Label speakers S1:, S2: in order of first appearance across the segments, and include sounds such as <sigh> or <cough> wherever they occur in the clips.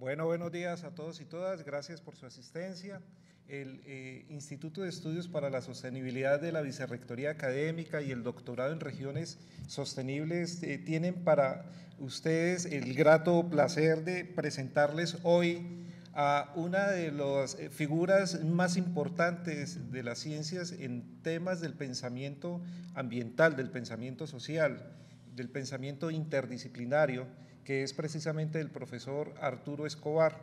S1: Bueno, buenos días a todos y todas. Gracias por su asistencia. El eh, Instituto de Estudios para la Sostenibilidad de la Vicerrectoría Académica y el Doctorado en Regiones Sostenibles eh, tienen para ustedes el grato placer de presentarles hoy a una de las eh, figuras más importantes de las ciencias en temas del pensamiento ambiental, del pensamiento social, del pensamiento interdisciplinario que es precisamente el profesor Arturo Escobar,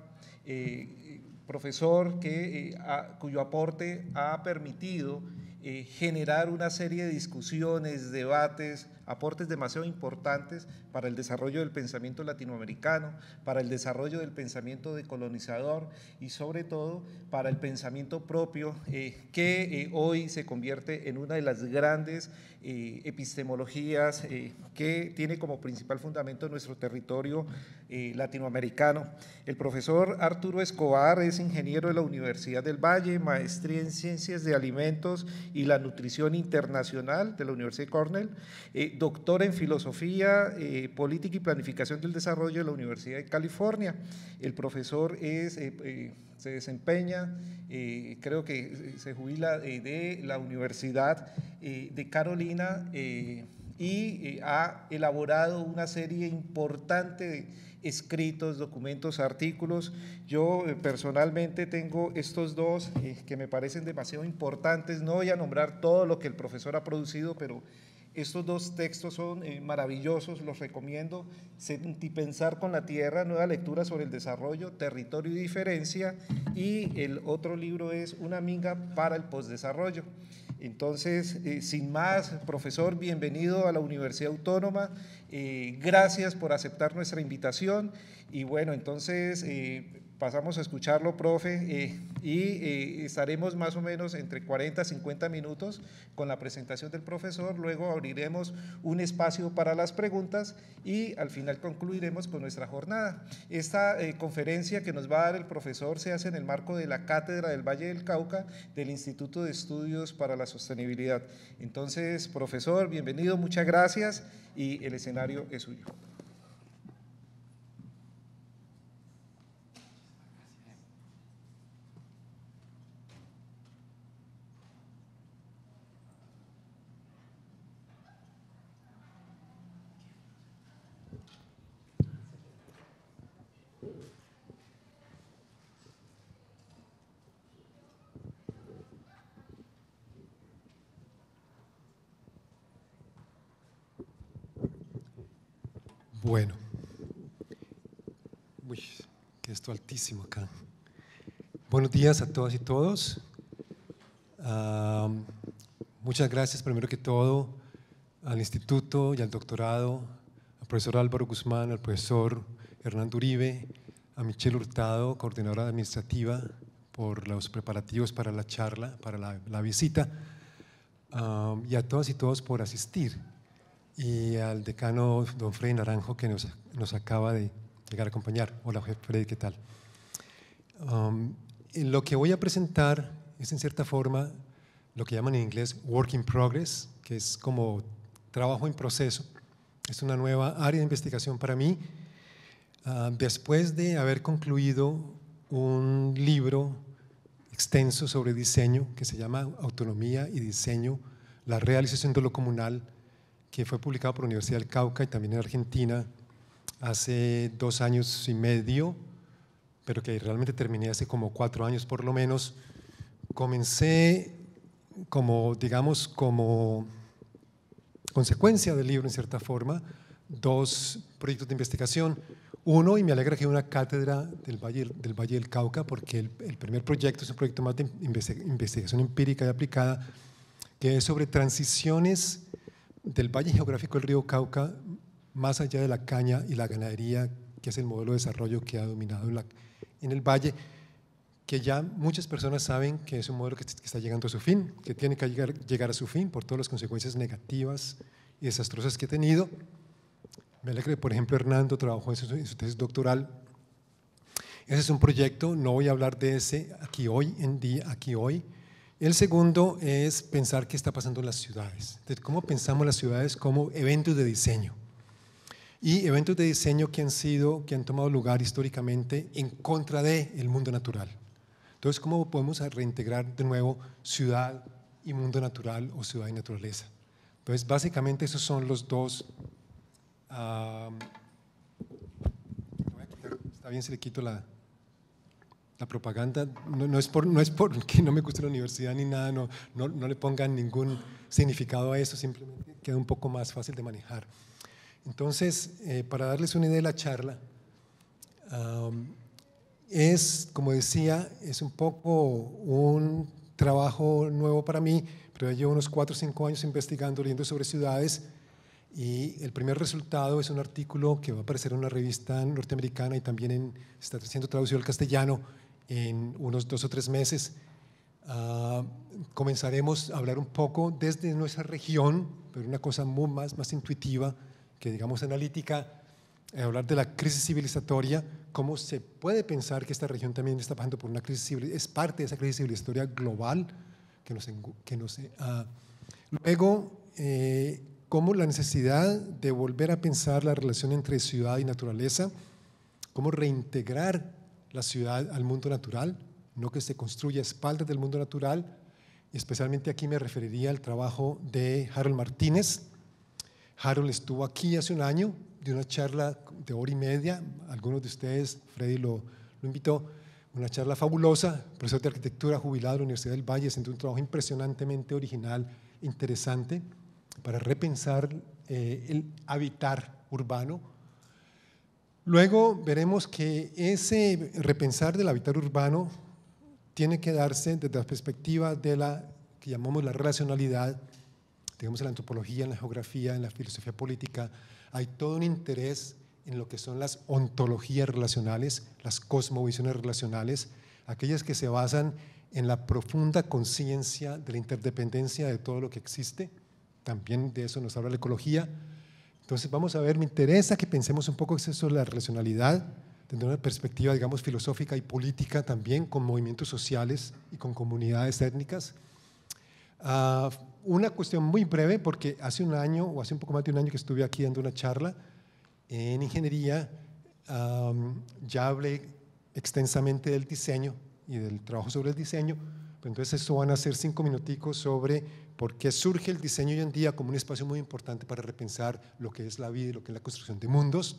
S1: eh, profesor que, eh, cuyo aporte ha permitido eh, generar una serie de discusiones, debates, aportes demasiado importantes para el desarrollo del pensamiento latinoamericano, para el desarrollo del pensamiento decolonizador y sobre todo para el pensamiento propio eh, que eh, hoy se convierte en una de las grandes eh, epistemologías que tiene como principal fundamento nuestro territorio latinoamericano. El profesor Arturo Escobar es ingeniero de la Universidad del Valle, maestría en ciencias de alimentos y la nutrición internacional de la Universidad de Cornell doctor en Filosofía eh, Política y Planificación del Desarrollo de la Universidad de California. El profesor es, eh, eh, se desempeña, creo que se jubila de la Universidad de Carolina y ha elaborado una serie importante de escritos, documentos, artículos. Yo personalmente tengo estos dos que me parecen demasiado importantes. No voy a nombrar todo lo que el profesor ha producido, pero estos dos textos son eh, maravillosos, los recomiendo. Sentipensar con la Tierra, nueva lectura sobre el desarrollo, territorio y diferencia. Y el otro libro es Una minga para el posdesarrollo. Entonces, eh, sin más, profesor, bienvenido a la Universidad Autónoma. Eh, gracias por aceptar nuestra invitación. Y bueno, entonces pasamos a escucharlo, profe, eh, y eh, estaremos más o menos entre 40 a 50 minutos con la presentación del profesor, luego abriremos un espacio para las preguntas y al final concluiremos con nuestra jornada. Esta eh, conferencia que nos va a dar el profesor se hace en el marco de la Cátedra del Valle del Cauca del Instituto de Estudios para la Sostenibilidad. Entonces, profesor, bienvenido, muchas gracias y el escenario es suyo.
S2: Bueno. que esto altísimo acá. Buenos días a todas y todos. muchas gracias primero que todo al instituto y al doctorado, al profesor Álvaro Guzmán, al profesor Hernando Uribe, a Michelle Hurtado, coordinadora administrativa, por los preparativos para la charla, para la, visita, y a todas y todos por asistir y al decano don Freddy Naranjo que nos, nos acaba de llegar a acompañar. Hola Freddy, ¿qué tal? Um, lo que voy a presentar es en cierta forma lo que llaman en inglés work in progress, que es como trabajo en proceso. Es una nueva área de investigación para mí. Ah, después de haber concluido un libro extenso sobre diseño que se llama Autonomía y Diseño, la realización de lo comunal, que fue publicado por la Universidad del Cauca y también en Argentina hace dos años y medio, pero que realmente terminé hace como cuatro años por lo menos. Comencé como, digamos, como consecuencia del libro en cierta forma, dos proyectos de investigación. Uno, y me alegra que una cátedra del Valle del, Valle del Cauca, porque el, el primer proyecto es un proyecto más de investigación empírica y aplicada, que es sobre transiciones del Valle Geográfico del Río Cauca, más allá de la caña y la ganadería, que es el modelo de desarrollo que ha dominado en, el Valle, que ya muchas personas saben que es un modelo que, está llegando a su fin, que tiene que llegar, a su fin por todas las consecuencias negativas y desastrosas que ha tenido. Me alegra por ejemplo, Hernando trabajó en su tesis doctoral ese es un proyecto, no voy a hablar de ese aquí hoy, en día, aquí hoy, el segundo es pensar qué está pasando en las ciudades, cómo pensamos las ciudades como eventos de diseño y eventos de diseño que han sido, que han tomado lugar históricamente en contra del el mundo natural. Entonces, ¿cómo podemos reintegrar de nuevo ciudad y mundo natural o ciudad y naturaleza? Entonces, básicamente esos son los dos... Ah, ¿Está bien se le quito la, la propaganda no, es por, no es porque no me guste la universidad ni nada, no, no, le pongan ningún significado a eso, simplemente queda un poco más fácil de manejar. Entonces, eh, para darles una idea de la charla, es, como decía, es un poco un trabajo nuevo para mí, pero llevo unos cuatro o 5 años investigando, leyendo sobre ciudades, y el primer resultado es un artículo que va a aparecer en una revista norteamericana y también en, está siendo traducido al castellano, en unos dos o tres meses, ah, comenzaremos a hablar un poco desde nuestra región, pero una cosa más, más intuitiva que digamos analítica, eh, hablar de la crisis civilizatoria, cómo se puede pensar que esta región también está pasando por una crisis, es parte de esa crisis civilizatoria global que nos... Que nos eh, ah, luego, eh, cómo la necesidad de volver a pensar la relación entre ciudad y naturaleza, cómo reintegrar la ciudad al mundo natural, no que se construya a espaldas del mundo natural. Especialmente aquí me referiría al trabajo de Harold Martínez. Harold estuvo aquí hace un año de una charla de hora y media. Algunos de ustedes, Freddy lo, invitó, una charla fabulosa, profesor de arquitectura jubilado de la Universidad del Valle, haciendo un trabajo impresionantemente original, interesante, para repensar eh, el habitar urbano Luego veremos que ese repensar del hábitat urbano tiene que darse desde la perspectiva de la que llamamos la relacionalidad, digamos en la antropología, en la geografía, en la filosofía política, hay todo un interés en lo que son las ontologías relacionales, las cosmovisiones relacionales, aquellas que se basan en la profunda conciencia de la interdependencia de todo lo que existe, también de eso nos habla la ecología, entonces vamos a ver, me interesa que pensemos un poco sobre la relacionalidad, desde una perspectiva, digamos, filosófica y política también, con movimientos sociales y con comunidades étnicas. Ah, una cuestión muy breve, porque hace un año, o hace un poco más de un año que estuve aquí dando una charla en ingeniería, ya hablé extensamente del diseño y del trabajo sobre el diseño, pero entonces eso van a ser cinco minuticos sobre porque surge el diseño hoy en día como un espacio muy importante para repensar lo que es la vida y lo que es la construcción de mundos.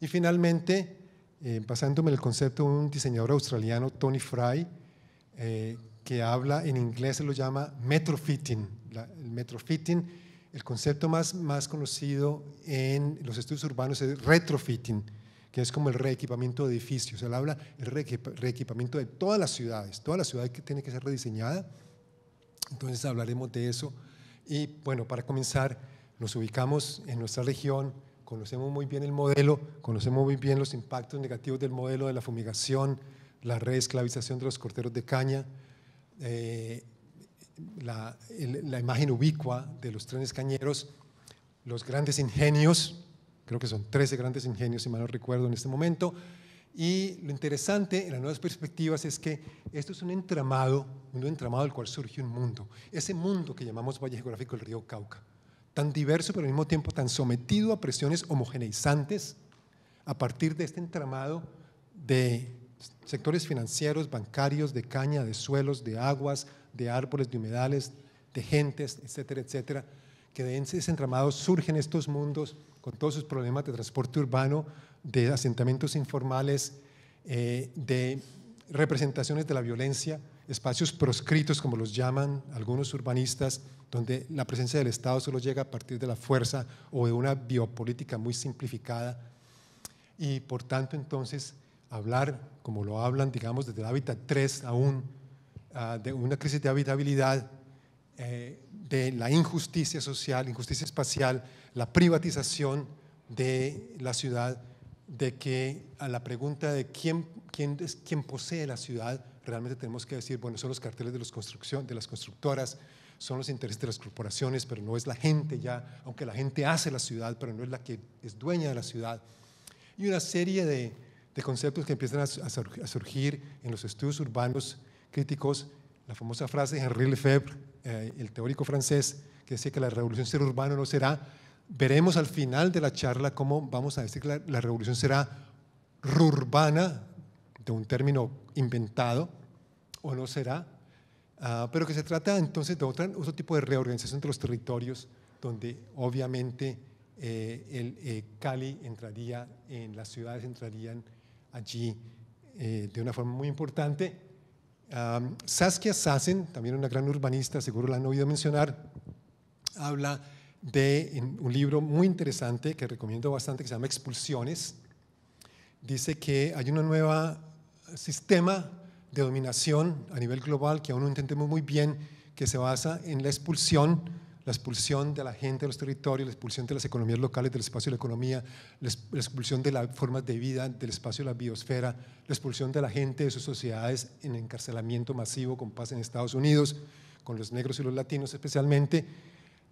S2: Y finalmente, eh, basándome en el concepto de un diseñador australiano, Tony Fry, eh, que habla en inglés, se lo llama metrofitting. el metrofitting, el concepto más, más conocido en los estudios urbanos es retrofitting, que es como el reequipamiento de edificios. Él habla el reequipamiento de todas las ciudades, toda la ciudad que tiene que ser rediseñada entonces hablaremos de eso. Y bueno, para comenzar, nos ubicamos en nuestra región, conocemos muy bien el modelo, conocemos muy bien los impactos negativos del modelo de la fumigación, la reesclavización de los corteros de caña, eh, la, la, imagen ubicua de los trenes cañeros, los grandes ingenios, creo que son 13 grandes ingenios, si mal no recuerdo en este momento, y lo interesante en las nuevas perspectivas es que esto es un entramado, un entramado del cual surge un mundo. Ese mundo que llamamos Valle Geográfico del Río Cauca, tan diverso pero al mismo tiempo tan sometido a presiones homogeneizantes a partir de este entramado de sectores financieros, bancarios, de caña, de suelos, de aguas, de árboles, de humedales, de gentes, etcétera, etcétera, que de ese entramado surgen estos mundos con todos sus problemas de transporte urbano, de asentamientos informales, eh, de representaciones de la violencia, espacios proscritos, como los llaman algunos urbanistas, donde la presencia del Estado solo llega a partir de la fuerza o de una biopolítica muy simplificada. Y por tanto, entonces, hablar, como lo hablan, digamos, desde el hábitat 3 aún, ah, de una crisis de habitabilidad, eh, de la injusticia social, injusticia espacial, la privatización de la ciudad, de que a la pregunta de quién, posee la ciudad, realmente tenemos que decir, bueno, son los carteles de, los construcción, de las constructoras, son los intereses de las corporaciones, pero no es la gente ya, aunque la gente hace la ciudad, pero no es la que es dueña de la ciudad. Y una serie de, conceptos que empiezan a, surgir en los estudios urbanos críticos, la famosa frase de Henri Lefebvre, eh, el teórico francés, que decía que la revolución ser urbano no será Veremos al final de la charla cómo vamos a decir que la, revolución será rurbana, de un término inventado, o no será, ah, pero que se trata entonces de otro, tipo de reorganización de los territorios, donde obviamente eh, el eh, Cali entraría, en las ciudades entrarían allí eh, de una forma muy importante. Ah, Saskia Sassen, también una gran urbanista, seguro la han oído mencionar, habla de un libro muy interesante que recomiendo bastante que se llama Expulsiones. Dice que hay un nuevo sistema de dominación a nivel global que aún no entendemos muy bien, que se basa en la expulsión, la expulsión de la gente de los territorios, la expulsión de las economías locales, del espacio de la economía, la expulsión de las formas de vida, del espacio de la biosfera, la expulsión de la gente de sus sociedades en encarcelamiento masivo, con paz en Estados Unidos, con los negros y los latinos especialmente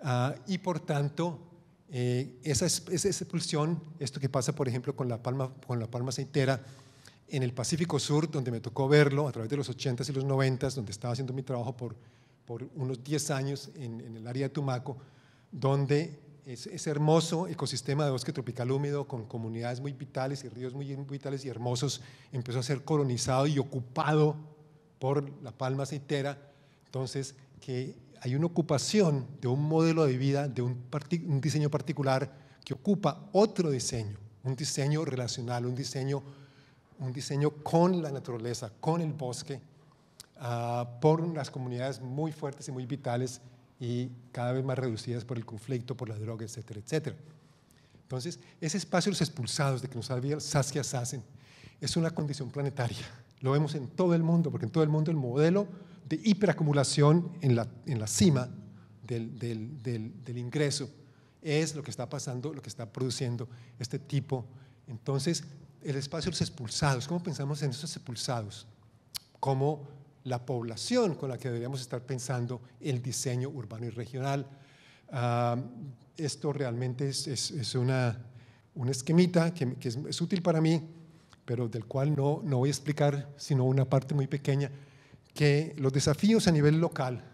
S2: Ah, y por tanto, eh, esa, expulsión, esto que pasa, por ejemplo, con la palma, con la palma aceitera, en el Pacífico Sur, donde me tocó verlo a través de los 80s y los 90s, donde estaba haciendo mi trabajo por, por unos 10 años en, el área de Tumaco, donde es, hermoso ecosistema de bosque tropical húmedo con comunidades muy vitales y ríos muy vitales y hermosos, empezó a ser colonizado y ocupado por la palma aceitera, entonces que hay una ocupación de un modelo de vida, de un, diseño particular que ocupa otro diseño, un diseño relacional, un diseño, un diseño con la naturaleza, con el bosque, ah, por unas comunidades muy fuertes y muy vitales y cada vez más reducidas por el conflicto, por la droga, etcétera, etcétera. Entonces, ese espacio de los expulsados de que nos había Saskia es una condición planetaria. Lo vemos en todo el mundo, porque en todo el mundo el modelo de hiperacumulación en la, en la cima del, del, del, ingreso. Es lo que está pasando, lo que está produciendo este tipo. Entonces, el espacio de los expulsados, ¿cómo pensamos en esos expulsados? Como la población con la que deberíamos estar pensando el diseño urbano y regional. Ah, esto realmente es, es, una, un esquemita que, que es, es, útil para mí, pero del cual no, no voy a explicar sino una parte muy pequeña que los desafíos a nivel local,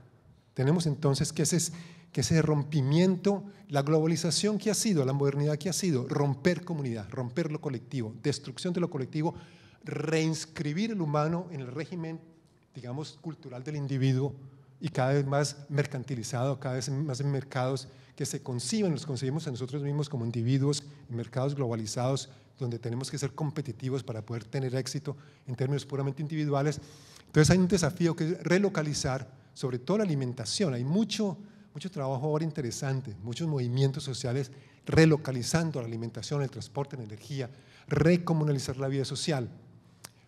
S2: tenemos entonces que ese, que ese rompimiento, la globalización que ha sido, la modernidad que ha sido, romper comunidad, romper lo colectivo, destrucción de lo colectivo, reinscribir el humano en el régimen, digamos, cultural del individuo y cada vez más mercantilizado, cada vez más en mercados que se conciben, los concebimos a nosotros mismos como individuos, en mercados globalizados, donde tenemos que ser competitivos para poder tener éxito en términos puramente individuales. Entonces hay un desafío que es relocalizar, sobre todo la alimentación. Hay mucho, mucho trabajo ahora interesante, muchos movimientos sociales relocalizando la alimentación, el transporte, la energía, recomunalizar la vida social.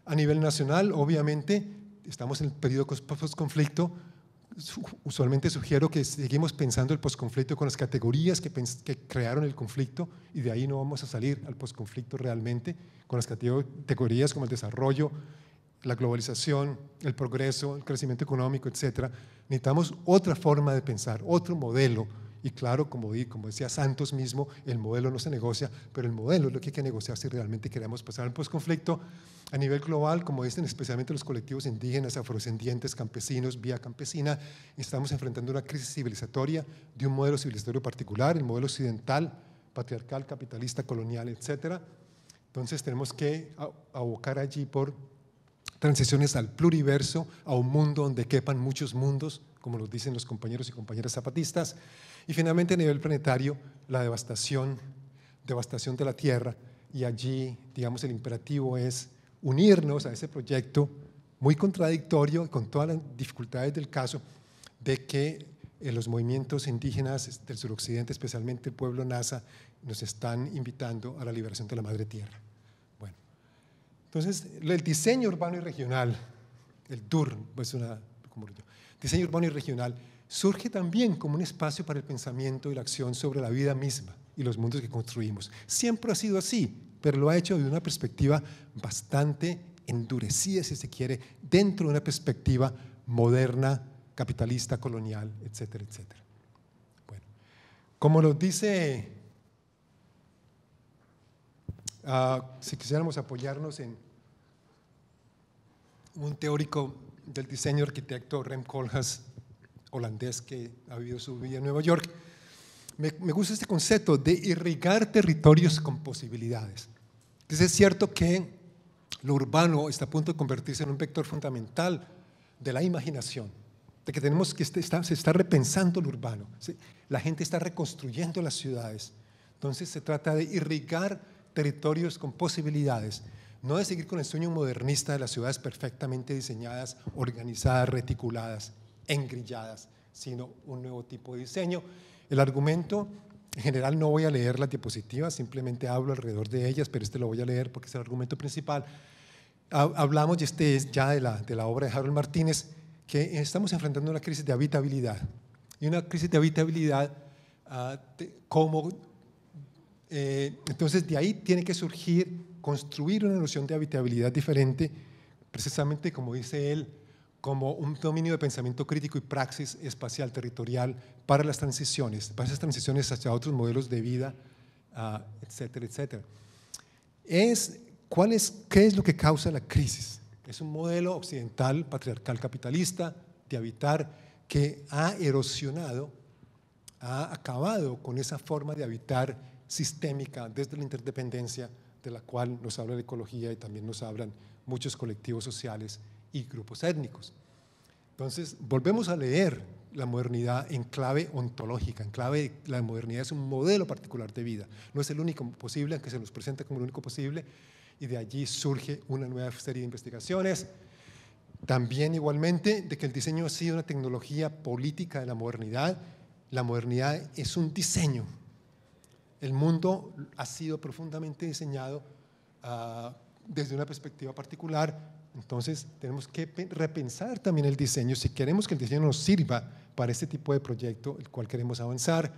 S2: A nivel nacional, obviamente, estamos en el periodo post-conflicto. Usualmente sugiero que seguimos pensando el posconflicto con las categorías que, que, crearon el conflicto y de ahí no vamos a salir al posconflicto realmente, con las categorías como el desarrollo, la globalización, el progreso, el crecimiento económico, etcétera, Necesitamos otra forma de pensar, otro modelo. Y claro, como, decía Santos mismo, el modelo no se negocia, pero el modelo es lo que hay que negociar si realmente queremos pasar al posconflicto a nivel global, como dicen especialmente los colectivos indígenas, afrodescendientes, campesinos, vía campesina. Estamos enfrentando una crisis civilizatoria de un modelo civilizatorio particular, el modelo occidental, patriarcal, capitalista, colonial, etcétera. Entonces tenemos que abocar allí por transiciones al pluriverso, a un mundo donde quepan muchos mundos, como lo dicen los compañeros y compañeras zapatistas. Y finalmente a nivel planetario, la devastación, devastación de la Tierra. Y allí, digamos, el imperativo es unirnos a ese proyecto muy contradictorio con todas las dificultades del caso de que eh, los movimientos indígenas del suroccidente, especialmente el pueblo NASA, nos están invitando a la liberación de la madre tierra. Entonces, el diseño urbano y regional, el Durn, pues una, como diseño urbano y regional, surge también como un espacio para el pensamiento y la acción sobre la vida misma y los mundos que construimos. Siempre ha sido así, pero lo ha hecho de una perspectiva bastante endurecida, si se quiere, dentro de una perspectiva moderna, capitalista, colonial, etcétera, etcétera. Bueno, como lo dice Ah, si quisiéramos apoyarnos en un teórico del diseño arquitecto Rem Koolhaas, holandés que ha vivido su vida en Nueva York, me, gusta este concepto de irrigar territorios con posibilidades. es cierto que lo urbano está a punto de convertirse en un vector fundamental de la imaginación, de que tenemos que este, se está repensando lo urbano, la gente está reconstruyendo las ciudades, entonces se trata de irrigar territorios con posibilidades, no de seguir con el sueño modernista de las ciudades perfectamente diseñadas, organizadas, reticuladas, engrilladas, sino un nuevo tipo de diseño. El argumento, en general no voy a leer las diapositivas, simplemente hablo alrededor de ellas, pero este lo voy a leer porque es el argumento principal. Hablamos, y este es ya de la, de la obra de Harold Martínez, que estamos enfrentando una crisis de habitabilidad. Y una crisis de habitabilidad ah, como eh, entonces de ahí tiene que surgir construir una noción de habitabilidad diferente, precisamente como dice él, como un dominio de pensamiento crítico y praxis espacial territorial para las transiciones, para esas transiciones hacia otros modelos de vida, ah, etcétera, etcétera. Es, ¿cuál es, ¿Qué es lo que causa la crisis? Es un modelo occidental, patriarcal, capitalista, de habitar, que ha erosionado, ha acabado con esa forma de habitar sistémica, desde la interdependencia, de la cual nos habla la ecología y también nos hablan muchos colectivos sociales y grupos étnicos. Entonces, volvemos a leer la modernidad en clave ontológica, en clave la modernidad es un modelo particular de vida, no es el único posible, aunque se nos presenta como el único posible, y de allí surge una nueva serie de investigaciones. También igualmente de que el diseño ha sido una tecnología política de la modernidad, la modernidad es un diseño, el mundo ha sido profundamente diseñado ah, desde una perspectiva particular, entonces tenemos que repensar también el diseño si queremos que el diseño nos sirva para este tipo de proyecto el cual queremos avanzar.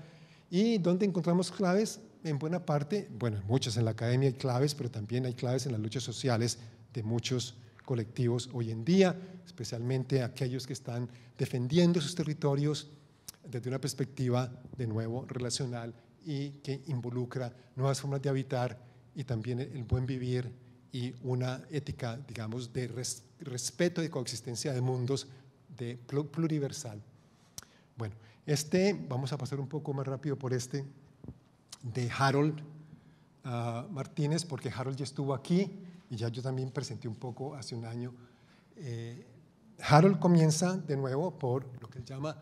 S2: ¿Y dónde encontramos claves? En buena parte, bueno, muchas en la academia hay claves, pero también hay claves en las luchas sociales de muchos colectivos hoy en día, especialmente aquellos que están defendiendo sus territorios desde una perspectiva de nuevo relacional y que involucra nuevas formas de habitar y también el buen vivir y una ética, digamos, de respeto y coexistencia de mundos de pluriversal. Bueno, este, vamos a pasar un poco más rápido por este, de Harold ah, Martínez, porque Harold ya estuvo aquí y ya yo también presenté un poco hace un año. Eh, Harold comienza de nuevo por lo que él llama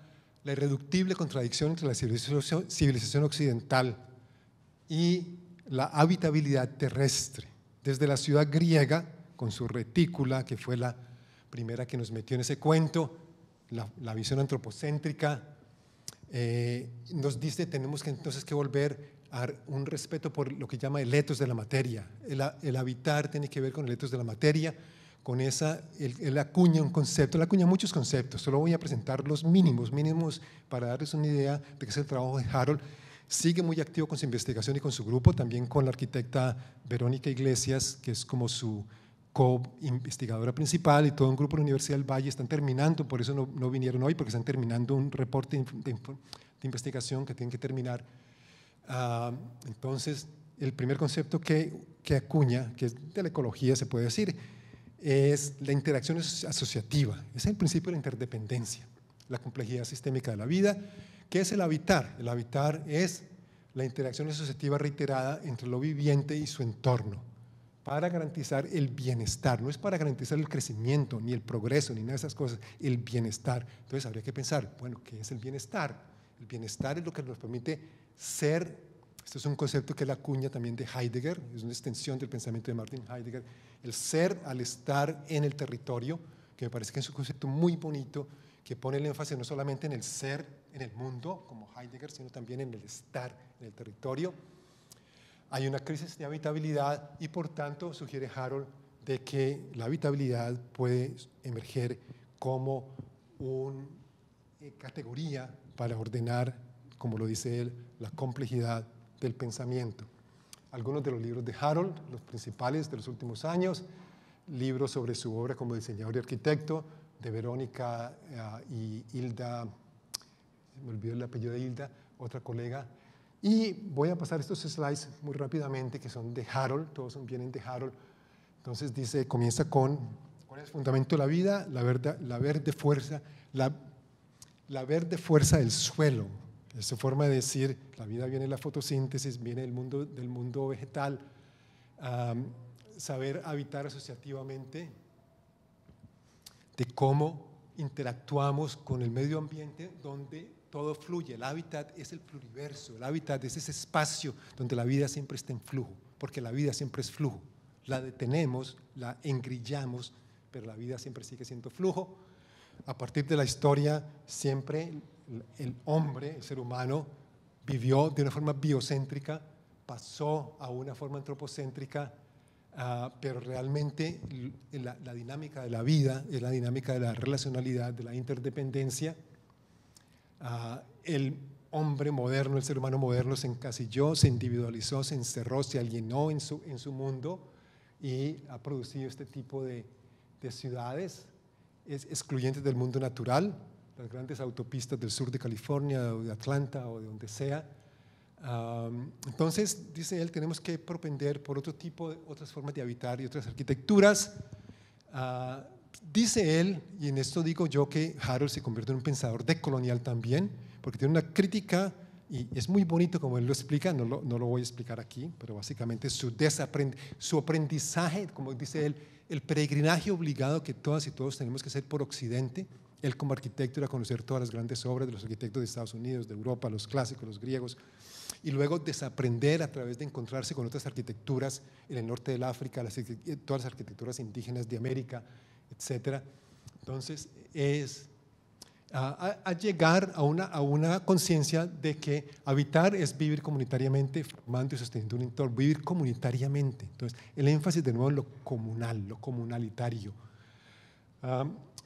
S2: la irreductible contradicción entre la civilización, occidental y la habitabilidad terrestre, desde la ciudad griega, con su retícula, que fue la primera que nos metió en ese cuento, la, visión antropocéntrica, eh, nos dice tenemos que entonces que volver a un respeto por lo que llama el etos de la materia. El, el habitar tiene que ver con el etos de la materia, con esa, él, acuña un concepto, él acuña muchos conceptos, solo voy a presentar los mínimos, mínimos para darles una idea de que es el trabajo de Harold. Sigue muy activo con su investigación y con su grupo, también con la arquitecta Verónica Iglesias, que es como su co-investigadora principal y todo un grupo de la Universidad del Valle están terminando, por eso no, vinieron hoy, porque están terminando un reporte de, investigación que tienen que terminar. Ah, entonces, el primer concepto que, que acuña, que es de la ecología, se puede decir, es la interacción asociativa, es el principio de la interdependencia, la complejidad sistémica de la vida. que es el habitar? El habitar es la interacción asociativa reiterada entre lo viviente y su entorno para garantizar el bienestar, no es para garantizar el crecimiento, ni el progreso, ni nada de esas cosas, el bienestar. Entonces habría que pensar, bueno, ¿qué es el bienestar? El bienestar es lo que nos permite ser, esto es un concepto que es la cuña también de Heidegger, es una extensión del pensamiento de Martin Heidegger, el ser al estar en el territorio, que me parece que es un concepto muy bonito, que pone el énfasis no solamente en el ser en el mundo, como Heidegger, sino también en el estar en el territorio. Hay una crisis de habitabilidad y por tanto sugiere Harold de que la habitabilidad puede emerger como una eh, categoría para ordenar, como lo dice él, la complejidad del pensamiento algunos de los libros de Harold, los principales de los últimos años, libros sobre su obra como diseñador y arquitecto, de Verónica eh, y Hilda, me olvidé el apellido de Hilda, otra colega. Y voy a pasar estos slides muy rápidamente, que son de Harold, todos vienen de Harold. Entonces dice, comienza con, ¿cuál es el fundamento de la vida? La verde, la verde fuerza, la, la verde fuerza del suelo, es su forma de decir, la vida viene de la fotosíntesis, viene del mundo, del mundo vegetal. saber habitar asociativamente, de cómo interactuamos con el medio ambiente donde todo fluye. El hábitat es el pluriverso, el hábitat es ese espacio donde la vida siempre está en flujo, porque la vida siempre es flujo. La detenemos, la engrillamos, pero la vida siempre sigue siendo flujo. A partir de la historia, siempre el hombre, el ser humano, vivió de una forma biocéntrica, pasó a una forma antropocéntrica, ah, pero realmente la, dinámica de la vida es la dinámica de la relacionalidad, de la interdependencia. Ah, el hombre moderno, el ser humano moderno se encasilló, se individualizó, se encerró, se alienó en su, mundo y ha producido este tipo de, ciudades es excluyentes del mundo natural, las grandes autopistas del sur de California o de Atlanta o de donde sea. entonces, dice él, tenemos que propender por otro tipo, otras formas de habitar y otras arquitecturas. Ah, dice él, y en esto digo yo que Harold se convierte en un pensador decolonial también, porque tiene una crítica y es muy bonito como él lo explica, no lo, voy a explicar aquí, pero básicamente su, su aprendizaje, como dice él, el peregrinaje obligado que todas y todos tenemos que hacer por Occidente, él como arquitecto iba conocer todas las grandes obras de los arquitectos de Estados Unidos, de Europa, los clásicos, los griegos, y luego desaprender a través de encontrarse con otras arquitecturas en el norte del África, eh, todas las arquitecturas indígenas de América, etcétera. Entonces, es a, llegar a una, a una conciencia de que habitar es vivir comunitariamente, formando y sosteniendo un entorno, vivir comunitariamente. Entonces, el énfasis de nuevo en lo comunal, lo comunalitario.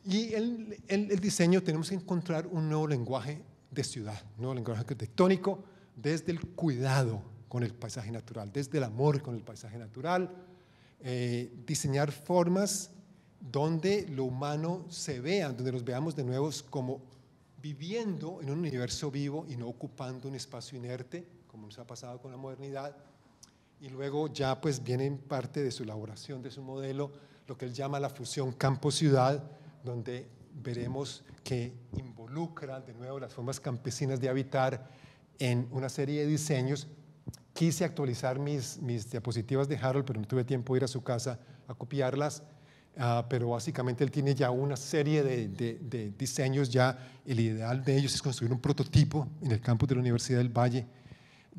S2: Y el, el, diseño tenemos que encontrar un nuevo lenguaje de ciudad, un nuevo lenguaje arquitectónico desde el cuidado con el paisaje natural, desde el amor con el paisaje natural, eh, diseñar formas donde lo humano se vea, donde nos veamos de nuevo como viviendo en un universo vivo y no ocupando un espacio inerte, como nos ha pasado con la modernidad. Y luego ya pues viene en parte de su elaboración, de su modelo, lo que él llama la fusión campo-ciudad, donde veremos que involucra de nuevo las formas campesinas de habitar en una serie de diseños. Quise actualizar mis, mis diapositivas de Harold, pero no tuve tiempo de ir a su casa a copiarlas. Ah, pero básicamente él tiene ya una serie de, de, diseños, ya el ideal de ellos es construir un prototipo en el campus de la Universidad del Valle,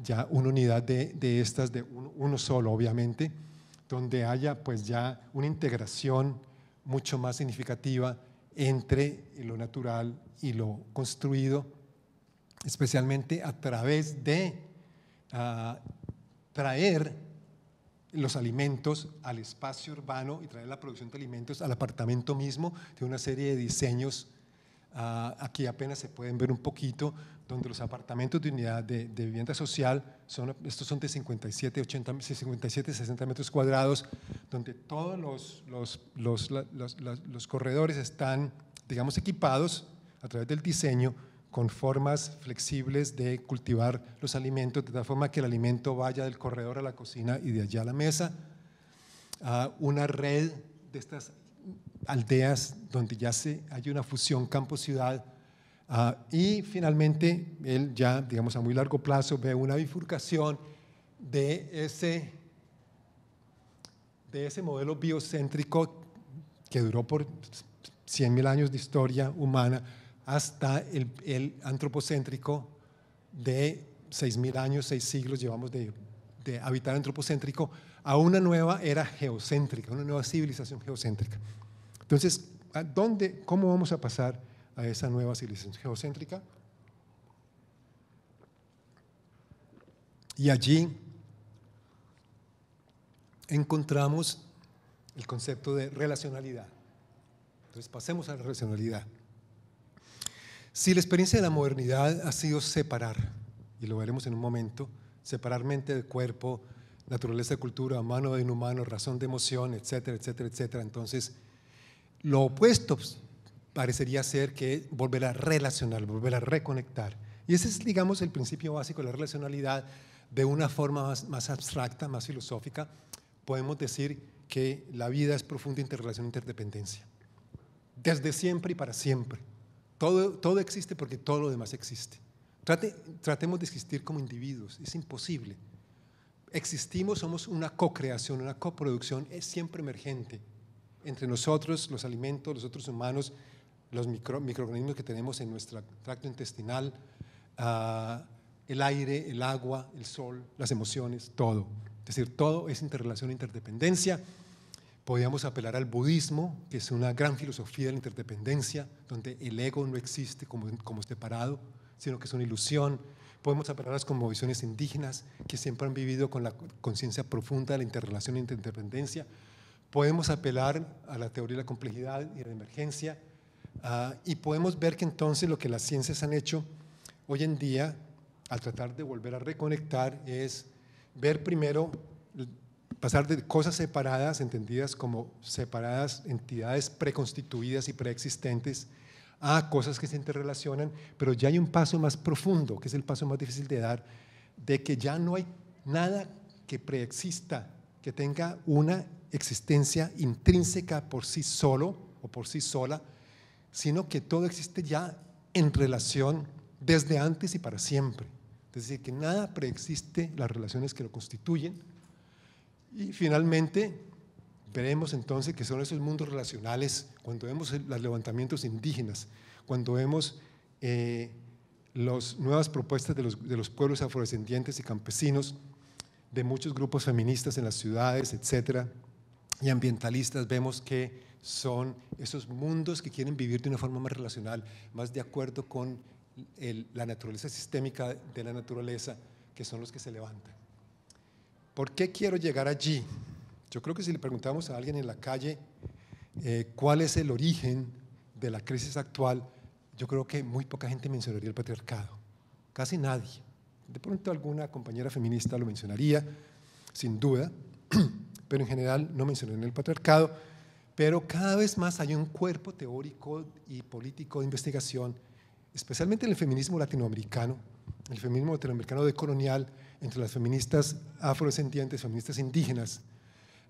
S2: ya una unidad de, de estas, de uno, uno, solo obviamente, donde haya pues ya una integración mucho más significativa entre lo natural y lo construido, especialmente a través de ah, traer los alimentos al espacio urbano y traer la producción de alimentos al apartamento mismo, de una serie de diseños. Ah, aquí apenas se pueden ver un poquito donde los apartamentos de unidad de, vivienda social son, estos son de 57, 80, 57, 60 metros cuadrados, donde todos los, los, los, los, los corredores están, digamos, equipados a través del diseño con formas flexibles de cultivar los alimentos, de tal forma que el alimento vaya del corredor a la cocina y de allá a la mesa. a una red de estas aldeas donde ya se, hay una fusión campo-ciudad Ah, y finalmente, él ya, digamos, a muy largo plazo ve una bifurcación de ese, de ese modelo biocéntrico que duró por 100.000 años de historia humana hasta el, antropocéntrico de 6.000 años, 6 siglos llevamos de, de habitar antropocéntrico a una nueva era geocéntrica, una nueva civilización geocéntrica. Entonces, dónde, ¿cómo vamos a pasar? a esa nueva civilización geocéntrica. Y allí encontramos el concepto de relacionalidad. Entonces pasemos a la relacionalidad. Si la experiencia de la modernidad ha sido separar, y lo veremos en un momento, separar mente del cuerpo, naturaleza de cultura, mano de inhumano, razón de emoción, etcétera, etcétera, etcétera, entonces lo opuesto pues, parecería ser que volver a relacionar, volver a reconectar. Y ese es, digamos, el principio básico de la relacionalidad. De una forma más, abstracta, más filosófica, podemos decir que la vida es profunda interrelación e interdependencia. Desde siempre y para siempre. Todo, todo existe porque todo lo demás existe. Trate, tratemos de existir como individuos, es imposible. Existimos, somos una co-creación, una coproducción, es siempre emergente entre nosotros, los alimentos, los otros humanos los microorganismos que tenemos en nuestro tracto intestinal, ah, el aire, el agua, el sol, las emociones, todo. Es decir, todo es interrelación e interdependencia. Podríamos apelar al budismo, que es una gran filosofía de la interdependencia, donde el ego no existe como, como separado, sino que es una ilusión. Podemos apelar a las conmovisiones indígenas, que siempre han vivido con la conciencia profunda de la interrelación e interdependencia. Podemos apelar a la teoría de la complejidad y la emergencia, Ah, y podemos ver que entonces lo que las ciencias han hecho hoy en día, al tratar de volver a reconectar, es ver primero, pasar de cosas separadas, entendidas como separadas entidades preconstituidas y preexistentes, a cosas que se interrelacionan, pero ya hay un paso más profundo, que es el paso más difícil de dar, de que ya no hay nada que preexista, que tenga una existencia intrínseca por sí solo o por sí sola, sino que todo existe ya en relación desde antes y para siempre. Es decir, que nada preexiste las relaciones que lo constituyen. Y finalmente, veremos entonces que son esos mundos relacionales, cuando vemos los levantamientos indígenas, cuando vemos eh, las nuevas propuestas de los, de los, pueblos afrodescendientes y campesinos, de muchos grupos feministas en las ciudades, etcétera, y ambientalistas, vemos que son esos mundos que quieren vivir de una forma más relacional, más de acuerdo con la naturaleza sistémica de la naturaleza, que son los que se levantan. ¿Por qué quiero llegar allí? Yo creo que si le preguntamos a alguien en la calle eh, cuál es el origen de la crisis actual, yo creo que muy poca gente mencionaría el patriarcado, casi nadie. De pronto alguna compañera feminista lo mencionaría, sin duda, <clears throat> pero en general no mencionen el patriarcado. Pero cada vez más hay un cuerpo teórico y político de investigación, especialmente en el feminismo latinoamericano, el feminismo latinoamericano decolonial, entre las feministas afrodescendientes, feministas indígenas,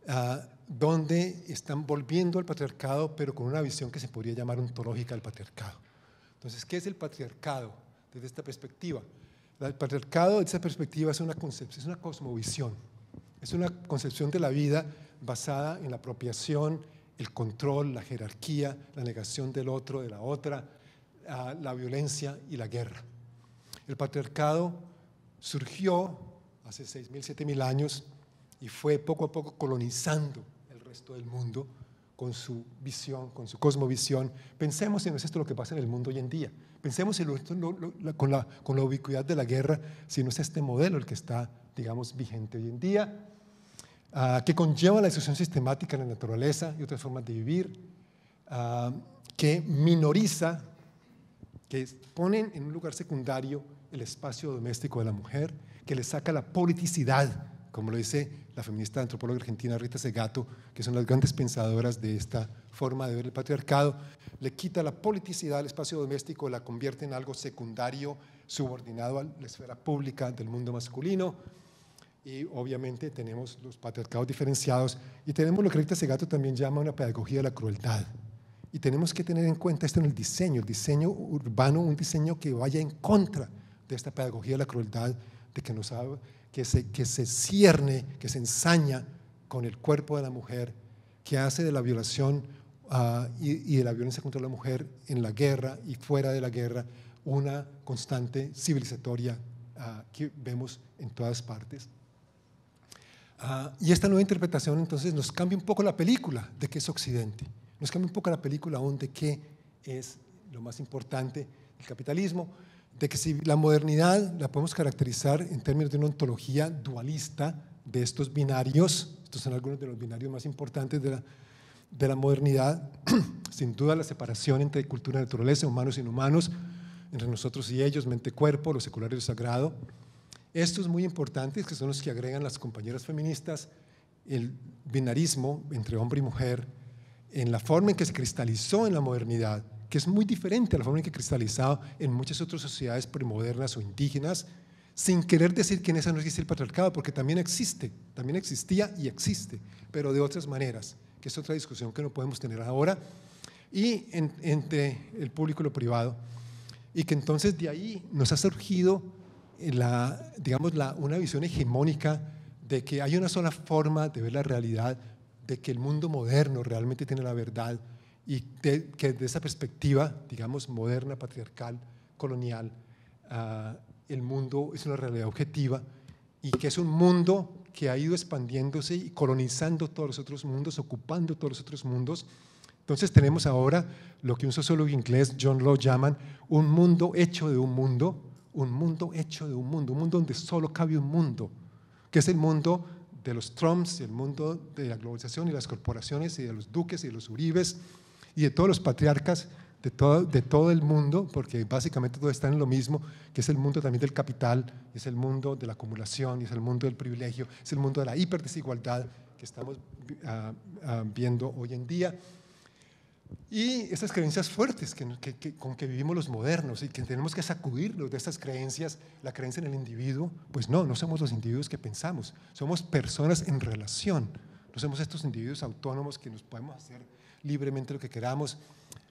S2: ah, donde están volviendo al patriarcado, pero con una visión que se podría llamar ontológica del patriarcado. Entonces, ¿qué es el patriarcado desde esta perspectiva? El patriarcado desde esta perspectiva es una concepción, es una cosmovisión, es una concepción de la vida basada en la apropiación, el control, la jerarquía, la negación del otro, de la otra, la violencia y la guerra. El patriarcado surgió hace 6.000, 7.000 años y fue poco a poco colonizando el resto del mundo con su visión, con su cosmovisión. Pensemos si no es esto lo que pasa en el mundo hoy en día. Pensemos en lo, con, la, con la ubicuidad de la guerra, si no es este modelo el que está, digamos, vigente hoy en día. Ah, que conlleva la destrucción sistemática de la naturaleza y otras formas de vivir, ah, que minoriza, que ponen en un lugar secundario el espacio doméstico de la mujer, que le saca la politicidad, como lo dice la feminista antropóloga argentina Rita Segato, que son las grandes pensadoras de esta forma de ver el patriarcado, le quita la politicidad al espacio doméstico, la convierte en algo secundario, subordinado a la esfera pública del mundo masculino, y obviamente tenemos los patriarcados diferenciados y tenemos lo que Rita Segato también llama una pedagogía de la crueldad. Y tenemos que tener en cuenta esto en el diseño, el diseño urbano, un diseño que vaya en contra de esta pedagogía de la crueldad, de que, nos, que, se, que se cierne, que se ensaña con el cuerpo de la mujer, que hace de la violación ah, y, de la violencia contra la mujer en la guerra y fuera de la guerra una constante civilizatoria ah, que vemos en todas partes. Ah, y esta nueva interpretación entonces nos cambia un poco la película de qué es Occidente, nos cambia un poco la película aún de qué es lo más importante el capitalismo, de que si la modernidad la podemos caracterizar en términos de una ontología dualista de estos binarios, estos son algunos de los binarios más importantes de la, de la modernidad, <clears throat> sin duda la separación entre cultura y naturaleza, humanos y e inhumanos, entre nosotros y ellos, mente-cuerpo, lo secular y lo sagrado, estos muy importantes, que son los que agregan las compañeras feministas, el binarismo entre hombre y mujer, en la forma en que se cristalizó en la modernidad, que es muy diferente a la forma en que cristalizado en muchas otras sociedades premodernas o indígenas, sin querer decir que en esa no existe el patriarcado, porque también existe, también existía y existe, pero de otras maneras, que es otra discusión que no podemos tener ahora, y entre el público y lo privado, y que entonces de ahí nos ha surgido la, digamos, una visión hegemónica de que hay una sola forma de ver la realidad, de que el mundo moderno realmente tiene la verdad y que de esa perspectiva, digamos, moderna, patriarcal, colonial, ah, el mundo es una realidad objetiva y que es un mundo que ha ido expandiéndose y colonizando todos los otros mundos, ocupando todos los otros mundos. Entonces tenemos ahora lo que un sociólogo inglés, John Law, llaman un mundo hecho de un mundo, un mundo hecho de un mundo, un mundo donde solo cabe un mundo, que es el mundo de los Trumps, el mundo de la globalización y las corporaciones y de los duques y los Uribes y de todos los patriarcas de todo, de todo el mundo, porque básicamente todo está en lo mismo, que es el mundo también del capital, es el mundo de la acumulación, es el mundo del privilegio, es el mundo de la hiperdesigualdad que estamos ah, ah, viendo hoy en día. Y estas creencias fuertes con que vivimos los modernos y que tenemos que sacudirnos de estas creencias, la creencia en el individuo, pues no, no somos los individuos que pensamos, somos personas en relación, no somos estos individuos autónomos que nos podemos hacer libremente lo que queramos.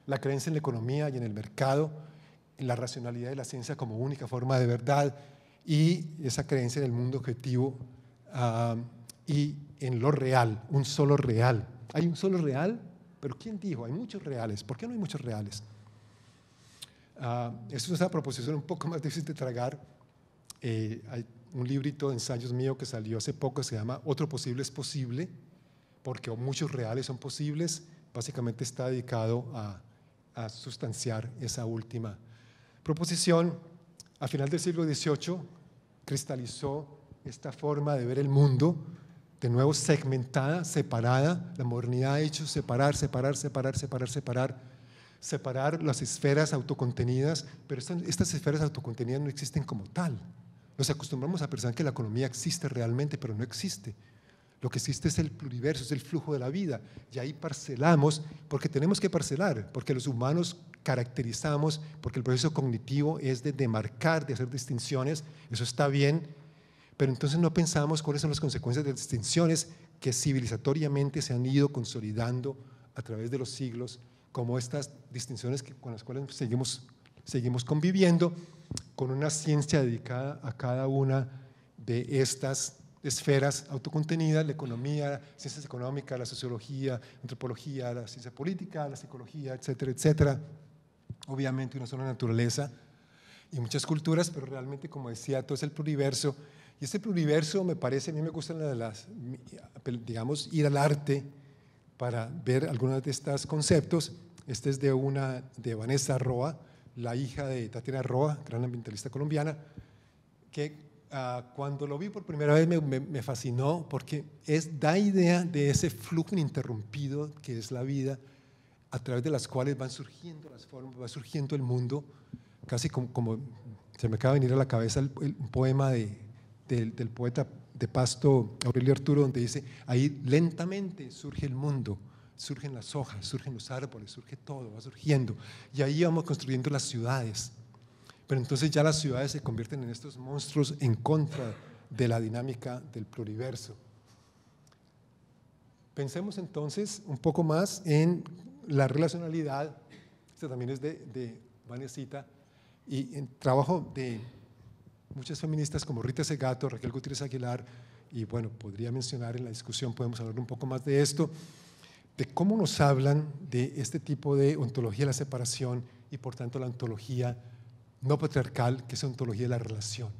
S2: La creencia en la economía y en el mercado, en la racionalidad de la ciencia como única forma de verdad y esa creencia en el mundo objetivo ah, y en lo real, un solo real. ¿Hay un solo real? Pero ¿quién dijo? Hay muchos reales. ¿Por qué no hay muchos reales? Ah, esa es una proposición un poco más difícil de tragar. Eh, hay un librito de ensayos mío que salió hace poco, se llama Otro posible es posible, porque muchos reales son posibles. Básicamente está dedicado a, a sustanciar esa última proposición. A final del siglo XVIII cristalizó esta forma de ver el mundo de nuevo segmentada, separada. La modernidad ha hecho separar, separar, separar, separar, separar, separar las esferas autocontenidas, pero estas, estas esferas autocontenidas no existen como tal. Nos acostumbramos a pensar que la economía existe realmente, pero no existe. Lo que existe es el pluriverso, es el flujo de la vida. Y ahí parcelamos, porque tenemos que parcelar, porque los humanos caracterizamos, porque el proceso cognitivo es de demarcar, de hacer distinciones. Eso está bien, pero entonces no pensamos cuáles son las consecuencias de las distinciones que civilizatoriamente se han ido consolidando a través de los siglos, como estas distinciones que, con las cuales seguimos, seguimos conviviendo, con una ciencia dedicada a cada una de estas esferas autocontenidas, la economía, ciencias económicas, la sociología, antropología, la ciencia política, la psicología, etcétera, etcétera. Obviamente una sola naturaleza y muchas culturas, pero realmente, como decía, todo es el pluriverso y este pluriverso me parece, a mí me gusta las, digamos, ir al arte para ver algunos de estos conceptos. Este es de una, de Vanessa Roa, la hija de Tatiana Roa, gran ambientalista colombiana, que ah, cuando lo vi por primera vez me, fascinó porque es, da idea de ese flujo ininterrumpido que es la vida, a través de las cuales van surgiendo las formas, va surgiendo el mundo, casi como, se me acaba de venir a la cabeza el, poema de del, poeta de Pasto, Aurelio Arturo, donde dice, ahí lentamente surge el mundo, surgen las hojas, surgen los árboles, surge todo, va surgiendo. Y ahí vamos construyendo las ciudades. Pero entonces ya las ciudades se convierten en estos monstruos en contra de la dinámica del pluriverso. Pensemos entonces un poco más en la relacionalidad, esto también es de, de y en trabajo de muchas feministas como Rita Segato, Raquel Gutiérrez Aguilar, y bueno, podría mencionar en la discusión, podemos hablar un poco más de esto, de cómo nos hablan de este tipo de ontología de la separación y por tanto la ontología no patriarcal, que es la ontología de la relación,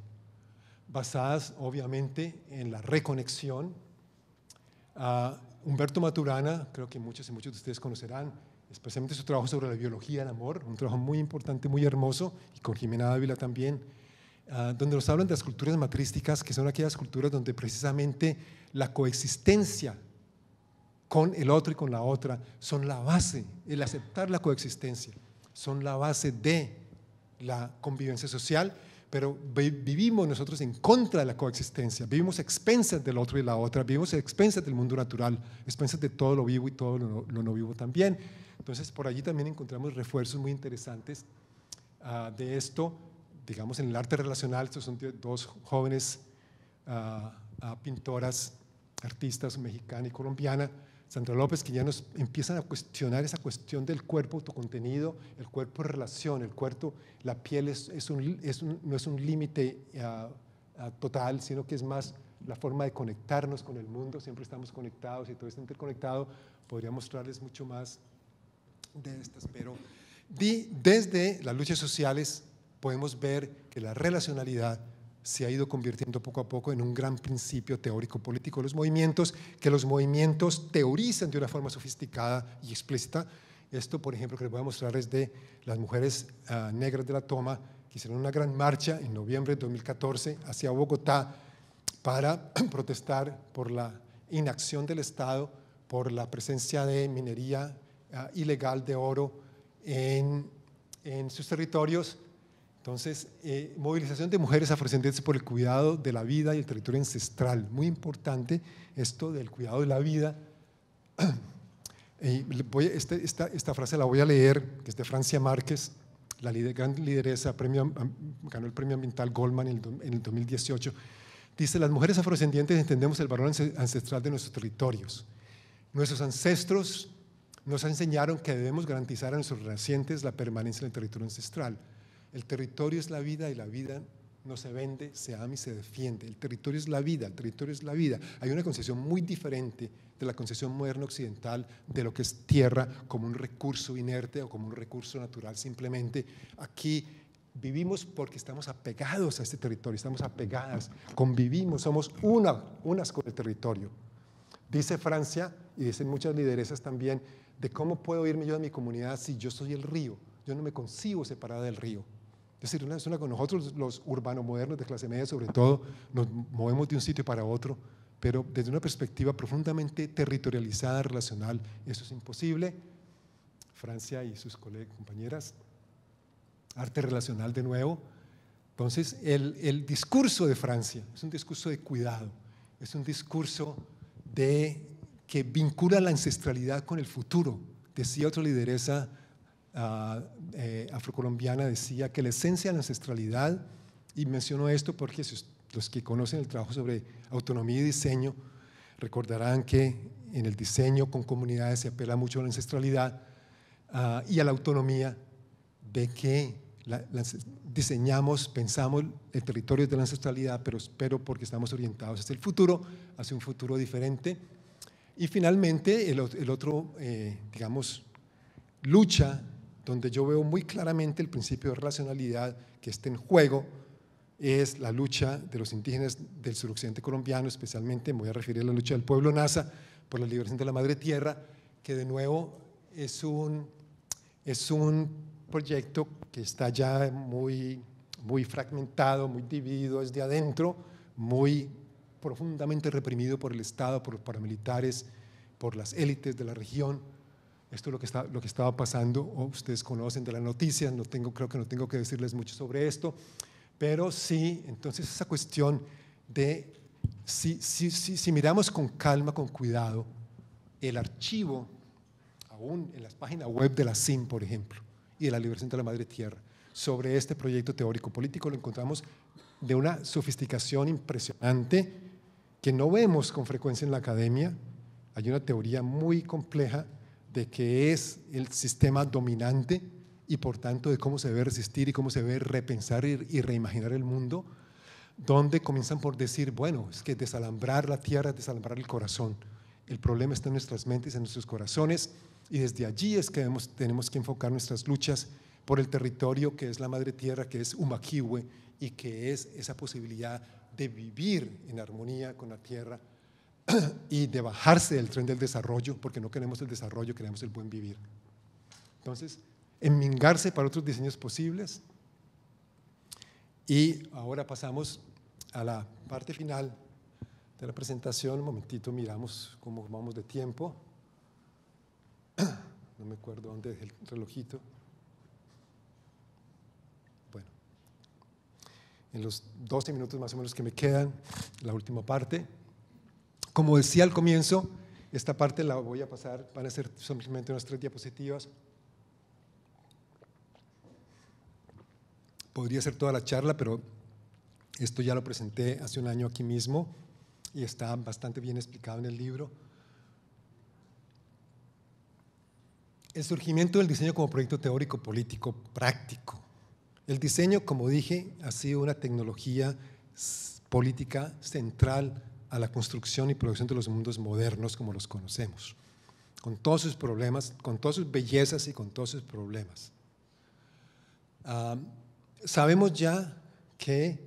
S2: basadas obviamente en la reconexión. Humberto Maturana, creo que muchos y muchos de ustedes conocerán, especialmente su trabajo sobre la biología del amor, un trabajo muy importante, muy hermoso, y con Jimena Dávila también, Ah, donde nos hablan de las culturas matrísticas, que son aquellas culturas donde precisamente la coexistencia con el otro y con la otra son la base, el aceptar la coexistencia, son la base de la convivencia social, pero vivimos nosotros en contra de la coexistencia, vivimos expensas del otro y la otra, vivimos expensas del mundo natural, expensas de todo lo vivo y todo lo, no vivo también. Entonces, por allí también encontramos refuerzos muy interesantes ah, de esto digamos, en el arte relacional, estos son dos jóvenes ah, ah, pintoras, artistas mexicana y colombiana, Sandra López, que ya nos empiezan a cuestionar esa cuestión del cuerpo autocontenido, el cuerpo en relación, el cuerpo, la piel es, no es un límite ah, total, sino que es más la forma de conectarnos con el mundo, siempre estamos conectados y todo está interconectado, podría mostrarles mucho más de estas, pero di, desde las luchas sociales podemos ver que la relacionalidad se ha ido convirtiendo poco a poco en un gran principio teórico político de los movimientos, que los movimientos teorizan de una forma sofisticada y explícita. Esto, por ejemplo, que les voy a mostrar es de las mujeres ah, negras de la toma, que hicieron una gran marcha en noviembre de 2014 hacia Bogotá para <clears throat> protestar por la inacción del Estado, por la presencia de minería ah, ilegal de oro en, en sus territorios entonces, eh, movilización de mujeres afrodescendientes por el cuidado de la vida y el territorio ancestral. Muy importante esto del cuidado de la vida. <clears throat> Eh, este, esta, frase la voy a leer, que es de Francia Márquez, la gran lideresa, ganó el premio ambiental Goldman en el, 2018. Dice, las mujeres afrodescendientes entendemos el valor ancestral de nuestros territorios. Nuestros ancestros nos enseñaron que debemos garantizar a nuestros recientes la permanencia en el territorio ancestral el territorio es la vida y la vida no se vende, se ama y se defiende. El territorio es la vida, el territorio es la vida. Hay una concepción muy diferente de la concepción moderna occidental de lo que es tierra como un recurso inerte o como un recurso natural simplemente. Aquí vivimos porque estamos apegados a este territorio, estamos apegadas, convivimos, somos una, unas con el territorio. Dice Francia y dicen muchas lideresas también de cómo puedo irme yo de mi comunidad si yo soy el río. Yo no me consigo separada del río. Es decir, una, es con nosotros los urbanos modernos de clase media sobre todo nos movemos de un sitio para otro, pero desde una perspectiva profundamente territorializada, relacional, eso es imposible. Francia y sus compañeras, arte relacional de nuevo. Entonces, el, discurso de Francia es un discurso de cuidado, es un discurso de, que vincula la ancestralidad con el futuro, decía otra lideresa Ah, eh, afrocolombiana decía que la esencia de la ancestralidad, y menciono esto porque los que conocen el trabajo sobre autonomía y diseño recordarán que en el diseño con comunidades se apela mucho a la ancestralidad ah, y a la autonomía de que diseñamos, pensamos el territorio de la ancestralidad, pero espero porque estamos orientados hacia el futuro, hacia un futuro diferente. Y finalmente, el, otro, eh, digamos, lucha donde yo veo muy claramente el principio de racionalidad que está en juego, es la lucha de los indígenas del suroccidente colombiano, especialmente me voy a referir a la lucha del pueblo NASA por la liberación de la madre tierra, que de nuevo es un, es un proyecto que está ya muy, muy fragmentado, muy dividido desde adentro, muy profundamente reprimido por el Estado, por los paramilitares, por las élites de la región esto es lo que, está, lo que estaba pasando, o ustedes conocen de las noticias, no tengo, creo que no tengo que decirles mucho sobre esto, pero sí, entonces esa cuestión de, si, si, si, si miramos con calma, con cuidado, el archivo, aún en las página web de la CIM, por ejemplo, y de la Liberación de la Madre Tierra, sobre este proyecto teórico-político, lo encontramos de una sofisticación impresionante que no vemos con frecuencia en la academia. Hay una teoría muy compleja de que es el sistema dominante y por tanto de cómo se debe resistir y cómo se debe repensar y, reimaginar el mundo, donde comienzan por decir, bueno, es que desalambrar la tierra es desalambrar el corazón. El problema está en nuestras mentes, en nuestros corazones, y desde allí es que tenemos que enfocar nuestras luchas por el territorio que es la madre tierra, que es Humaquihue, y que es esa posibilidad de vivir en armonía con la tierra <clears throat> y de bajarse del tren del desarrollo, porque no queremos el desarrollo, queremos el buen vivir. Entonces, enmingarse para otros diseños posibles. Y ahora pasamos a la parte final de la presentación. Un momentito, miramos cómo vamos de tiempo. <clears throat> No me acuerdo dónde es el relojito. Bueno, en los 12 minutos más o menos que me quedan, la última parte. Como decía al comienzo, esta parte la voy a pasar, van a ser simplemente unas tres diapositivas. Podría ser toda la charla, pero esto ya lo presenté hace un año aquí mismo y está bastante bien explicado en el libro. El surgimiento del diseño como proyecto teórico, político, práctico. El diseño, como dije, ha sido una tecnología política central a la construcción y producción de los mundos modernos como los conocemos, con todos sus problemas, con todas sus bellezas y con todos sus problemas. Ah, sabemos ya que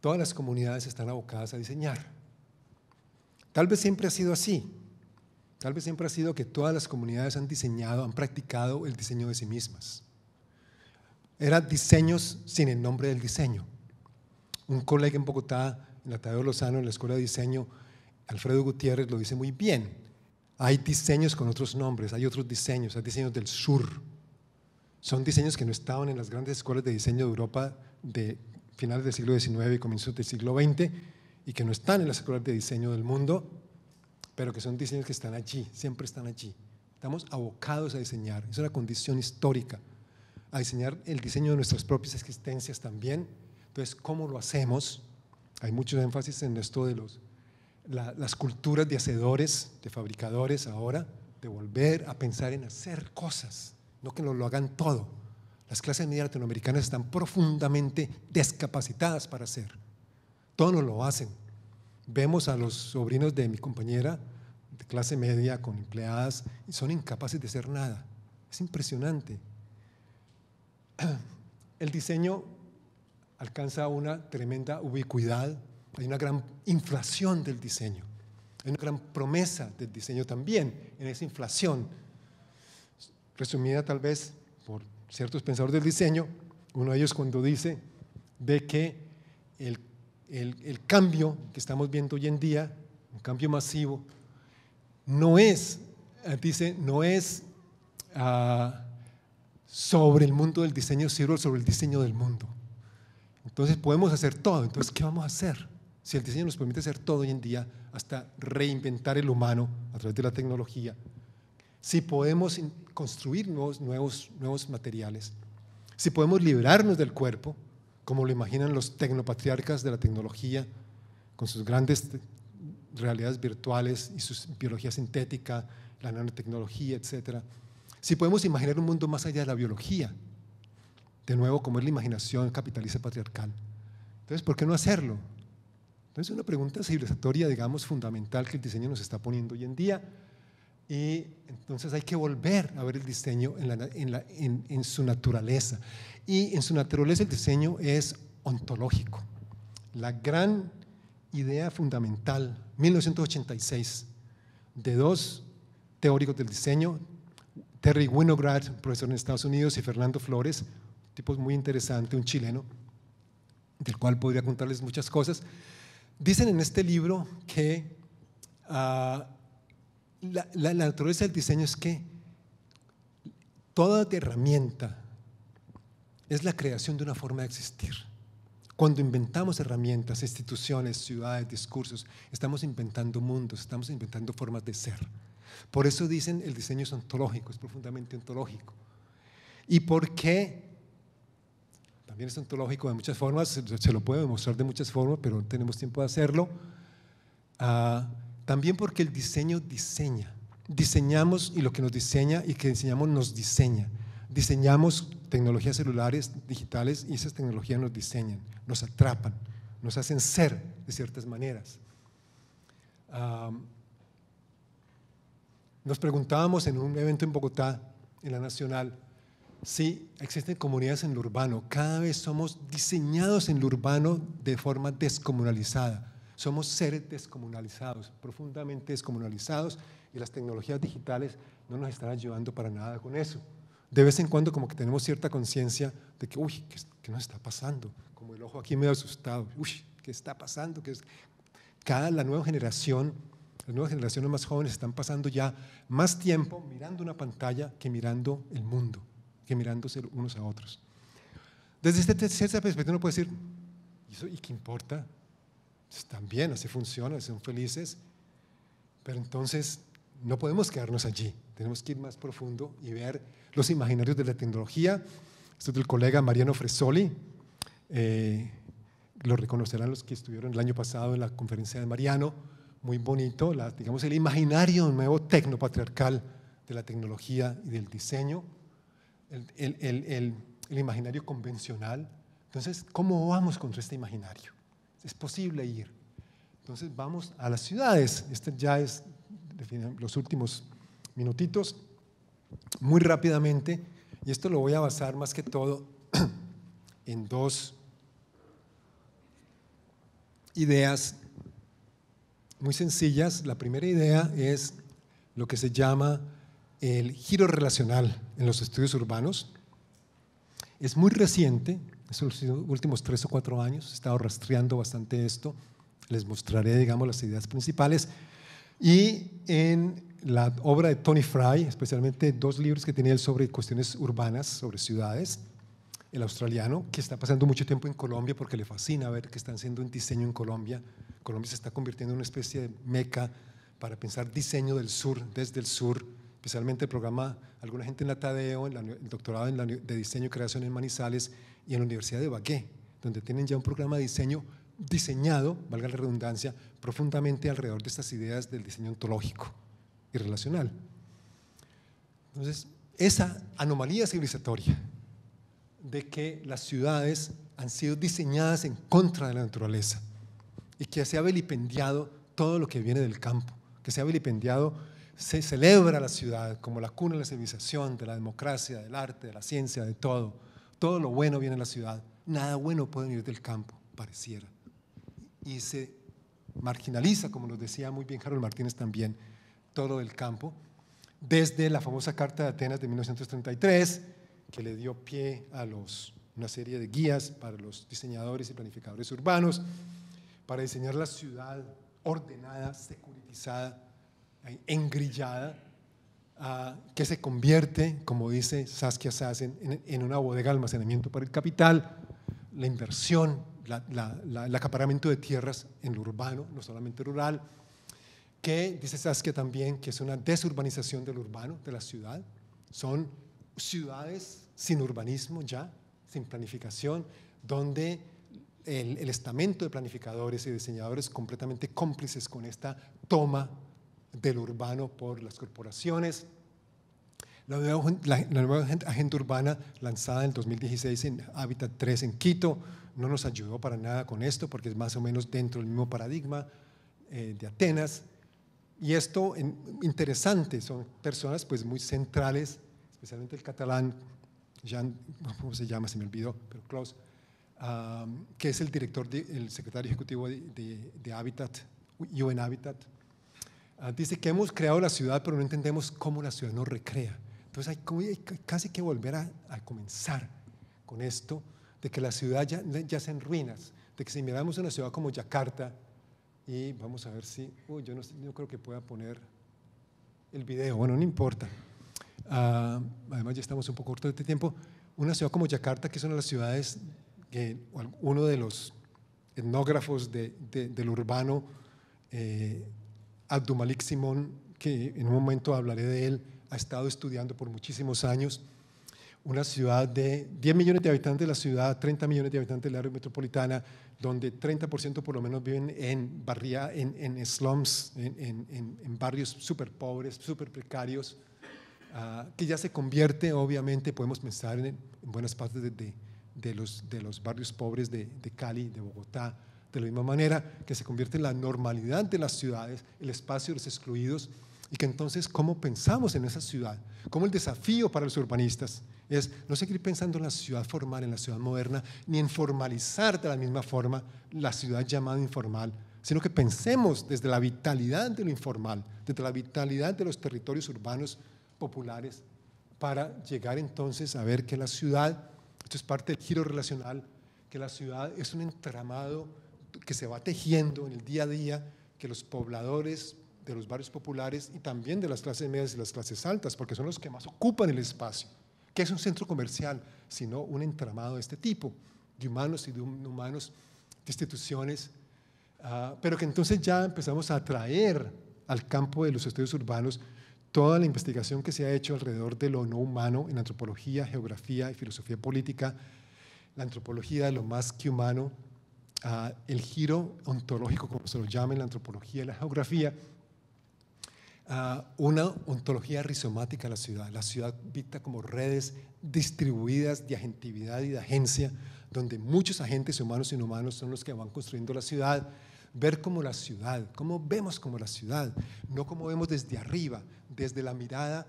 S2: todas las comunidades están abocadas a diseñar. Tal vez siempre ha sido así. Tal vez siempre ha sido que todas las comunidades han diseñado, han practicado el diseño de sí mismas. Eran diseños sin el nombre del diseño. Un colega en Bogotá en la Tadeo Lozano, en la Escuela de Diseño, Alfredo Gutiérrez lo dice muy bien. Hay diseños con otros nombres, hay otros diseños, hay diseños del sur. Son diseños que no estaban en las grandes escuelas de diseño de Europa de finales del siglo XIX y comienzos del siglo XX y que no están en las escuelas de diseño del mundo, pero que son diseños que están allí, siempre están allí. Estamos abocados a diseñar, es una condición histórica, a diseñar el diseño de nuestras propias existencias también. Entonces, ¿cómo lo hacemos? Hay mucho énfasis en esto de los, las culturas de hacedores, de fabricadores ahora, de volver a pensar en hacer cosas, no que nos lo hagan todo. Las clases medias latinoamericanas están profundamente descapacitadas para hacer. Todos nos lo hacen. Vemos a los sobrinos de mi compañera de clase media con empleadas y son incapaces de hacer nada. Es impresionante. <clears throat> El diseño alcanza una tremenda ubicuidad, hay una gran inflación del diseño, hay una gran promesa del diseño también en esa inflación. Resumida tal vez por ciertos pensadores del diseño, uno de ellos cuando dice de que el, cambio que estamos viendo hoy en día, un cambio masivo, no es, eh, dice, no es ah, sobre el mundo del diseño, sino sobre el diseño del mundo. Entonces podemos hacer todo. Entonces, ¿qué vamos a hacer? Si el diseño nos permite hacer todo hoy en día, hasta reinventar el humano a través de la tecnología, si podemos construir nuevos, nuevos, nuevos materiales, si podemos liberarnos del cuerpo, como lo imaginan los tecnopatriarcas de la tecnología, con sus grandes realidades virtuales y su biología sintética, la nanotecnología, etc. Si podemos imaginar un mundo más allá de la biología, de nuevo como es la imaginación capitalista patriarcal. Entonces, ¿por qué no hacerlo? Entonces, es una pregunta civilizatoria, digamos, fundamental que el diseño nos está poniendo hoy en día. Y entonces hay que volver a ver el diseño en, en su naturaleza. Y en su naturaleza el diseño es ontológico. La gran idea fundamental, 1986, de dos teóricos del diseño, Terry Winograd, profesor en Estados Unidos, y Fernando Flores, tipo muy interesante, un chileno, del cual podría contarles muchas cosas. Dicen en este libro que ah, la, la naturaleza del diseño es que toda herramienta es la creación de una forma de existir. Cuando inventamos herramientas, instituciones, ciudades, discursos, estamos inventando mundos, estamos inventando formas de ser. Por eso dicen el diseño es ontológico, es profundamente ontológico. ¿Y por qué también es ontológico de muchas formas, se lo puede demostrar de muchas formas, pero no tenemos tiempo de hacerlo. Ah, también porque el diseño diseña. Diseñamos y lo que nos diseña y que diseñamos nos diseña. Diseñamos tecnologías celulares, digitales y esas tecnologías nos diseñan, nos atrapan, nos hacen ser de ciertas maneras. nos preguntábamos en un evento en Bogotá, en la Nacional, Sí, existen comunidades en lo urbano. Cada vez somos diseñados en lo urbano de forma descomunalizada. Somos seres descomunalizados, profundamente descomunalizados, y las tecnologías digitales no nos están ayudando para nada con eso. De vez en cuando como que tenemos cierta conciencia de que, uy, ¿qué, nos está pasando? Como el ojo aquí medio asustado, uy, ¿qué está pasando? Que Cada la nueva generación las nuevas generaciones más jóvenes están pasando ya más tiempo mirando una pantalla que mirando el mundo que mirándose unos a otros. Desde esta perspectiva uno puede decir, ¿y, qué importa? Están pues bien, así funcionan, son felices, pero entonces no podemos quedarnos allí, tenemos que ir más profundo y ver los imaginarios de la tecnología. Esto es del colega Mariano Fresoli, eh, lo reconocerán los que estuvieron el año pasado en la conferencia de Mariano, muy bonito, digamos el imaginario nuevo tecnopatriarcal de la tecnología y del diseño el, el, el, el imaginario convencional. Entonces, ¿cómo vamos contra este imaginario? Es posible ir. Entonces, vamos a las ciudades. Este ya es los últimos minutitos. Muy rápidamente, y esto lo voy a basar más que todo <clears throat> en dos ideas muy sencillas. La primera idea es lo que se llama el giro relacional en los estudios urbanos. Es muy reciente, los últimos tres o cuatro años, he estado rastreando bastante esto, les mostraré, digamos, las ideas principales. Y en la obra de Tony Fry, especialmente dos libros que tenía él sobre cuestiones urbanas, sobre ciudades, el australiano, que está pasando mucho tiempo en Colombia porque le fascina ver que están haciendo un diseño en Colombia. Colombia se está convirtiendo en una especie de meca para pensar diseño del sur, desde el sur, especialmente el programa, alguna gente en la Tadeo, en el doctorado en de diseño y creación en Manizales y en la Universidad de Bagué, donde tienen ya un programa de diseño diseñado, valga la redundancia, profundamente alrededor de estas ideas del diseño ontológico y relacional. Entonces, esa anomalía civilizatoria de que las ciudades han sido diseñadas en contra de la naturaleza y que se ha vilipendiado todo lo que viene del campo, que se ha vilipendiado se celebra la ciudad como la cuna de la civilización, de la democracia, del arte, de la ciencia, de todo. Todo lo bueno viene de la ciudad. Nada bueno puede venir del campo, pareciera. Y se marginaliza, como nos decía muy bien Harold Martínez también, todo el campo, desde la famosa Carta de Atenas de 1933, que le dio pie a los, una serie de guías para los diseñadores y planificadores urbanos, para diseñar la ciudad ordenada, securitizada, engrillada, ah, que se convierte, como dice Saskia Sassen, en, en, una bodega de almacenamiento para el capital, la inversión, el acaparamiento de tierras en lo urbano, no solamente rural, que dice Saskia también que es una desurbanización del urbano, de la ciudad. Son ciudades sin urbanismo ya, sin planificación, donde el, el, estamento de planificadores y diseñadores completamente cómplices con esta toma del urbano por las corporaciones. La nueva, agenda urbana lanzada en 2016 en Hábitat 3 en Quito no nos ayudó para nada con esto porque es más o menos dentro del mismo paradigma eh, de Atenas. Y esto interesante, son personas pues muy centrales, especialmente el catalán, Jean, ¿cómo se llama? Se me olvidó, pero Klaus, ah, que es el director, el secretario ejecutivo de, de, de Habitat, UN Habitat, Dice que hemos creado la ciudad, pero no entendemos cómo la ciudad nos recrea. Entonces hay, casi que volver a, comenzar con esto, de que la ciudad ya, ya está en ruinas, de que si miramos una ciudad como Yakarta, y vamos a ver si, uy, yo no, creo que pueda poner el video, bueno, no importa. Ah, además ya estamos un poco cortos de tiempo. Una ciudad como Yakarta, que es una de las ciudades que uno de los etnógrafos del urbano, eh, Abdumalik Simón, que en un momento hablaré de él, ha estado estudiando por muchísimos años. Una ciudad de 10 millones de habitantes, la ciudad, 30 millones de habitantes del área metropolitana, donde 30% por lo menos viven en, barria, en, en slums, en, en, barrios súper pobres, súper precarios, ah, que ya se convierte, obviamente, podemos pensar en, buenas partes de, de, de, los, de los barrios pobres de, de Cali, de Bogotá, de la misma manera que se convierte en la normalidad de las ciudades, el espacio de los excluidos, y que entonces cómo pensamos en esa ciudad, cómo el desafío para los urbanistas es no seguir pensando en la ciudad formal, en la ciudad moderna, ni en formalizar de la misma forma la ciudad llamada informal, sino que pensemos desde la vitalidad de lo informal, desde la vitalidad de los territorios urbanos populares, para llegar entonces a ver que la ciudad, esto es parte del giro relacional, que la ciudad es un entramado que se va tejiendo en el día a día, que los pobladores de los barrios populares y también de las clases medias y las clases altas, porque son los que más ocupan el espacio, que es un centro comercial, sino un entramado de este tipo, de humanos y de humanos, de instituciones, ah, pero que entonces ya empezamos a atraer al campo de los estudios urbanos toda la investigación que se ha hecho alrededor de lo no humano en antropología, geografía y filosofía política, la antropología de lo más que humano, el giro ontológico, como se lo llama en la antropología y la geografía, una ontología rizomática de la ciudad. La ciudad vista como redes distribuidas de agentividad y de agencia, donde muchos agentes humanos y inhumanos son los que van construyendo la ciudad, ver como la ciudad, cómo vemos como la ciudad, no como vemos desde arriba, desde la mirada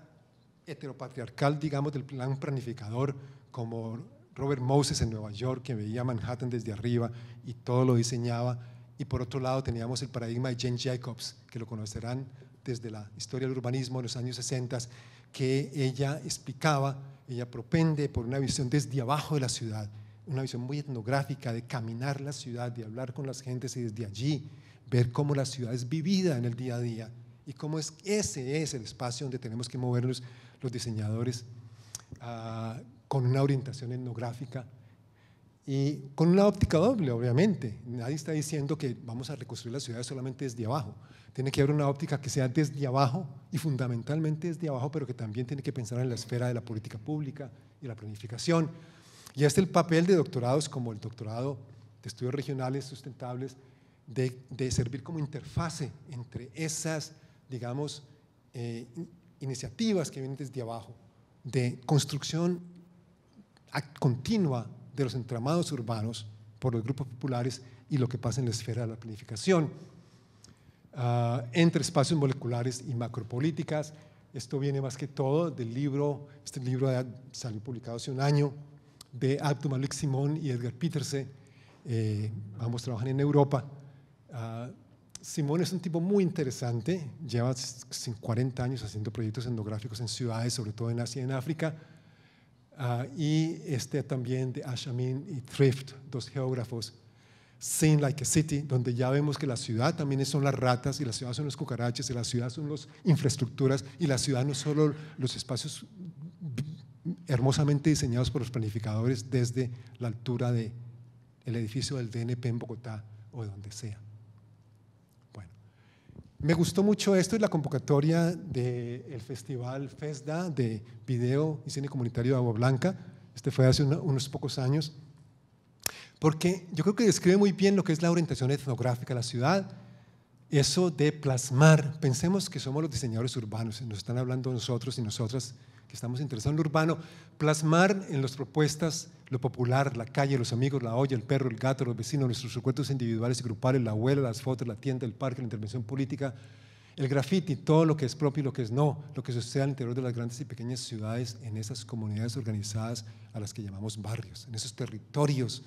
S2: heteropatriarcal, digamos, del plan planificador, como Robert Moses en Nueva York, que veía Manhattan desde arriba y todo lo diseñaba. Y por otro lado teníamos el paradigma de Jane Jacobs, que lo conocerán desde la historia del urbanismo en los años 60, que ella explicaba, ella propende por una visión desde abajo de la ciudad, una visión muy etnográfica de caminar la ciudad, de hablar con las gentes y desde allí ver cómo la ciudad es vivida en el día a día y cómo es ese es el espacio donde tenemos que movernos los diseñadores ah, con una orientación etnográfica y con una óptica doble, obviamente. Nadie está diciendo que vamos a reconstruir la ciudad solamente desde abajo. Tiene que haber una óptica que sea desde abajo y fundamentalmente desde abajo, pero que también tiene que pensar en la esfera de la política pública y la planificación. Y este el papel de doctorados como el doctorado de estudios regionales sustentables, de, servir como interfase entre esas, digamos, eh, iniciativas que vienen desde abajo, de construcción continua de los entramados urbanos por los grupos populares y lo que pasa en la esfera de la planificación, ah, entre espacios moleculares y macropolíticas. Esto viene más que todo del libro, este libro salió publicado hace un año, de Abdou Malik Simón y Edgar Peterse, vamos eh, ambos trabajan en Europa. Ah, Simón es un tipo muy interesante, lleva 40 años haciendo proyectos etnográficos en ciudades, sobre todo en Asia y en África, Ah, y este también de Ashamin y Thrift, dos geógrafos. Seen Like a City, donde ya vemos que la ciudad también son las ratas y la ciudad son los cucarachas y la ciudad son las infraestructuras y la ciudad no solo los espacios hermosamente diseñados por los planificadores desde la altura del edificio del DNP en Bogotá o donde sea. Me gustó mucho esto y la convocatoria del Festival FESDA de Video y Cine Comunitario de Agua Blanca. Este fue hace unos pocos años. Porque yo creo que describe muy bien lo que es la orientación etnográfica de la ciudad. Eso de plasmar. Pensemos que somos los diseñadores urbanos, nos están hablando nosotros y nosotras estamos interesados en lo urbano, plasmar en las propuestas lo popular, la calle, los amigos, la olla, el perro, el gato, los vecinos, nuestros recuerdos individuales y grupales, la abuela, las fotos, la tienda, el parque, la intervención política, el graffiti, todo lo que es propio y lo que es no, lo que sucede al interior de las grandes y pequeñas ciudades, en esas comunidades organizadas a las que llamamos barrios, en esos territorios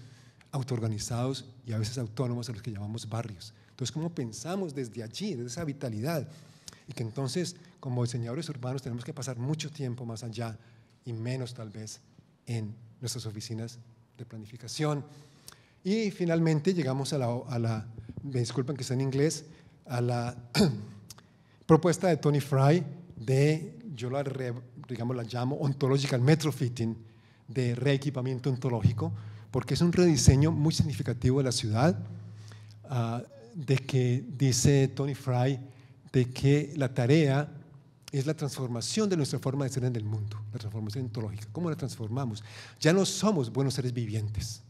S2: autoorganizados y a veces autónomos a los que llamamos barrios. Entonces, ¿cómo pensamos desde allí, desde esa vitalidad, y que entonces, como diseñadores urbanos, tenemos que pasar mucho tiempo más allá y menos tal vez en nuestras oficinas de planificación. Y finalmente llegamos a la, me disculpen que está en inglés, a la <clears throat> propuesta de Tony Fry de, yo la, digamos, la llamo ontological metrofitting, de reequipamiento ontológico, porque es un rediseño muy significativo de la ciudad, ah, de que dice Tony Fry, de que la tarea es la transformación de nuestra forma de ser en el mundo, la transformación ontológica. ¿Cómo la transformamos? Ya no somos buenos seres vivientes.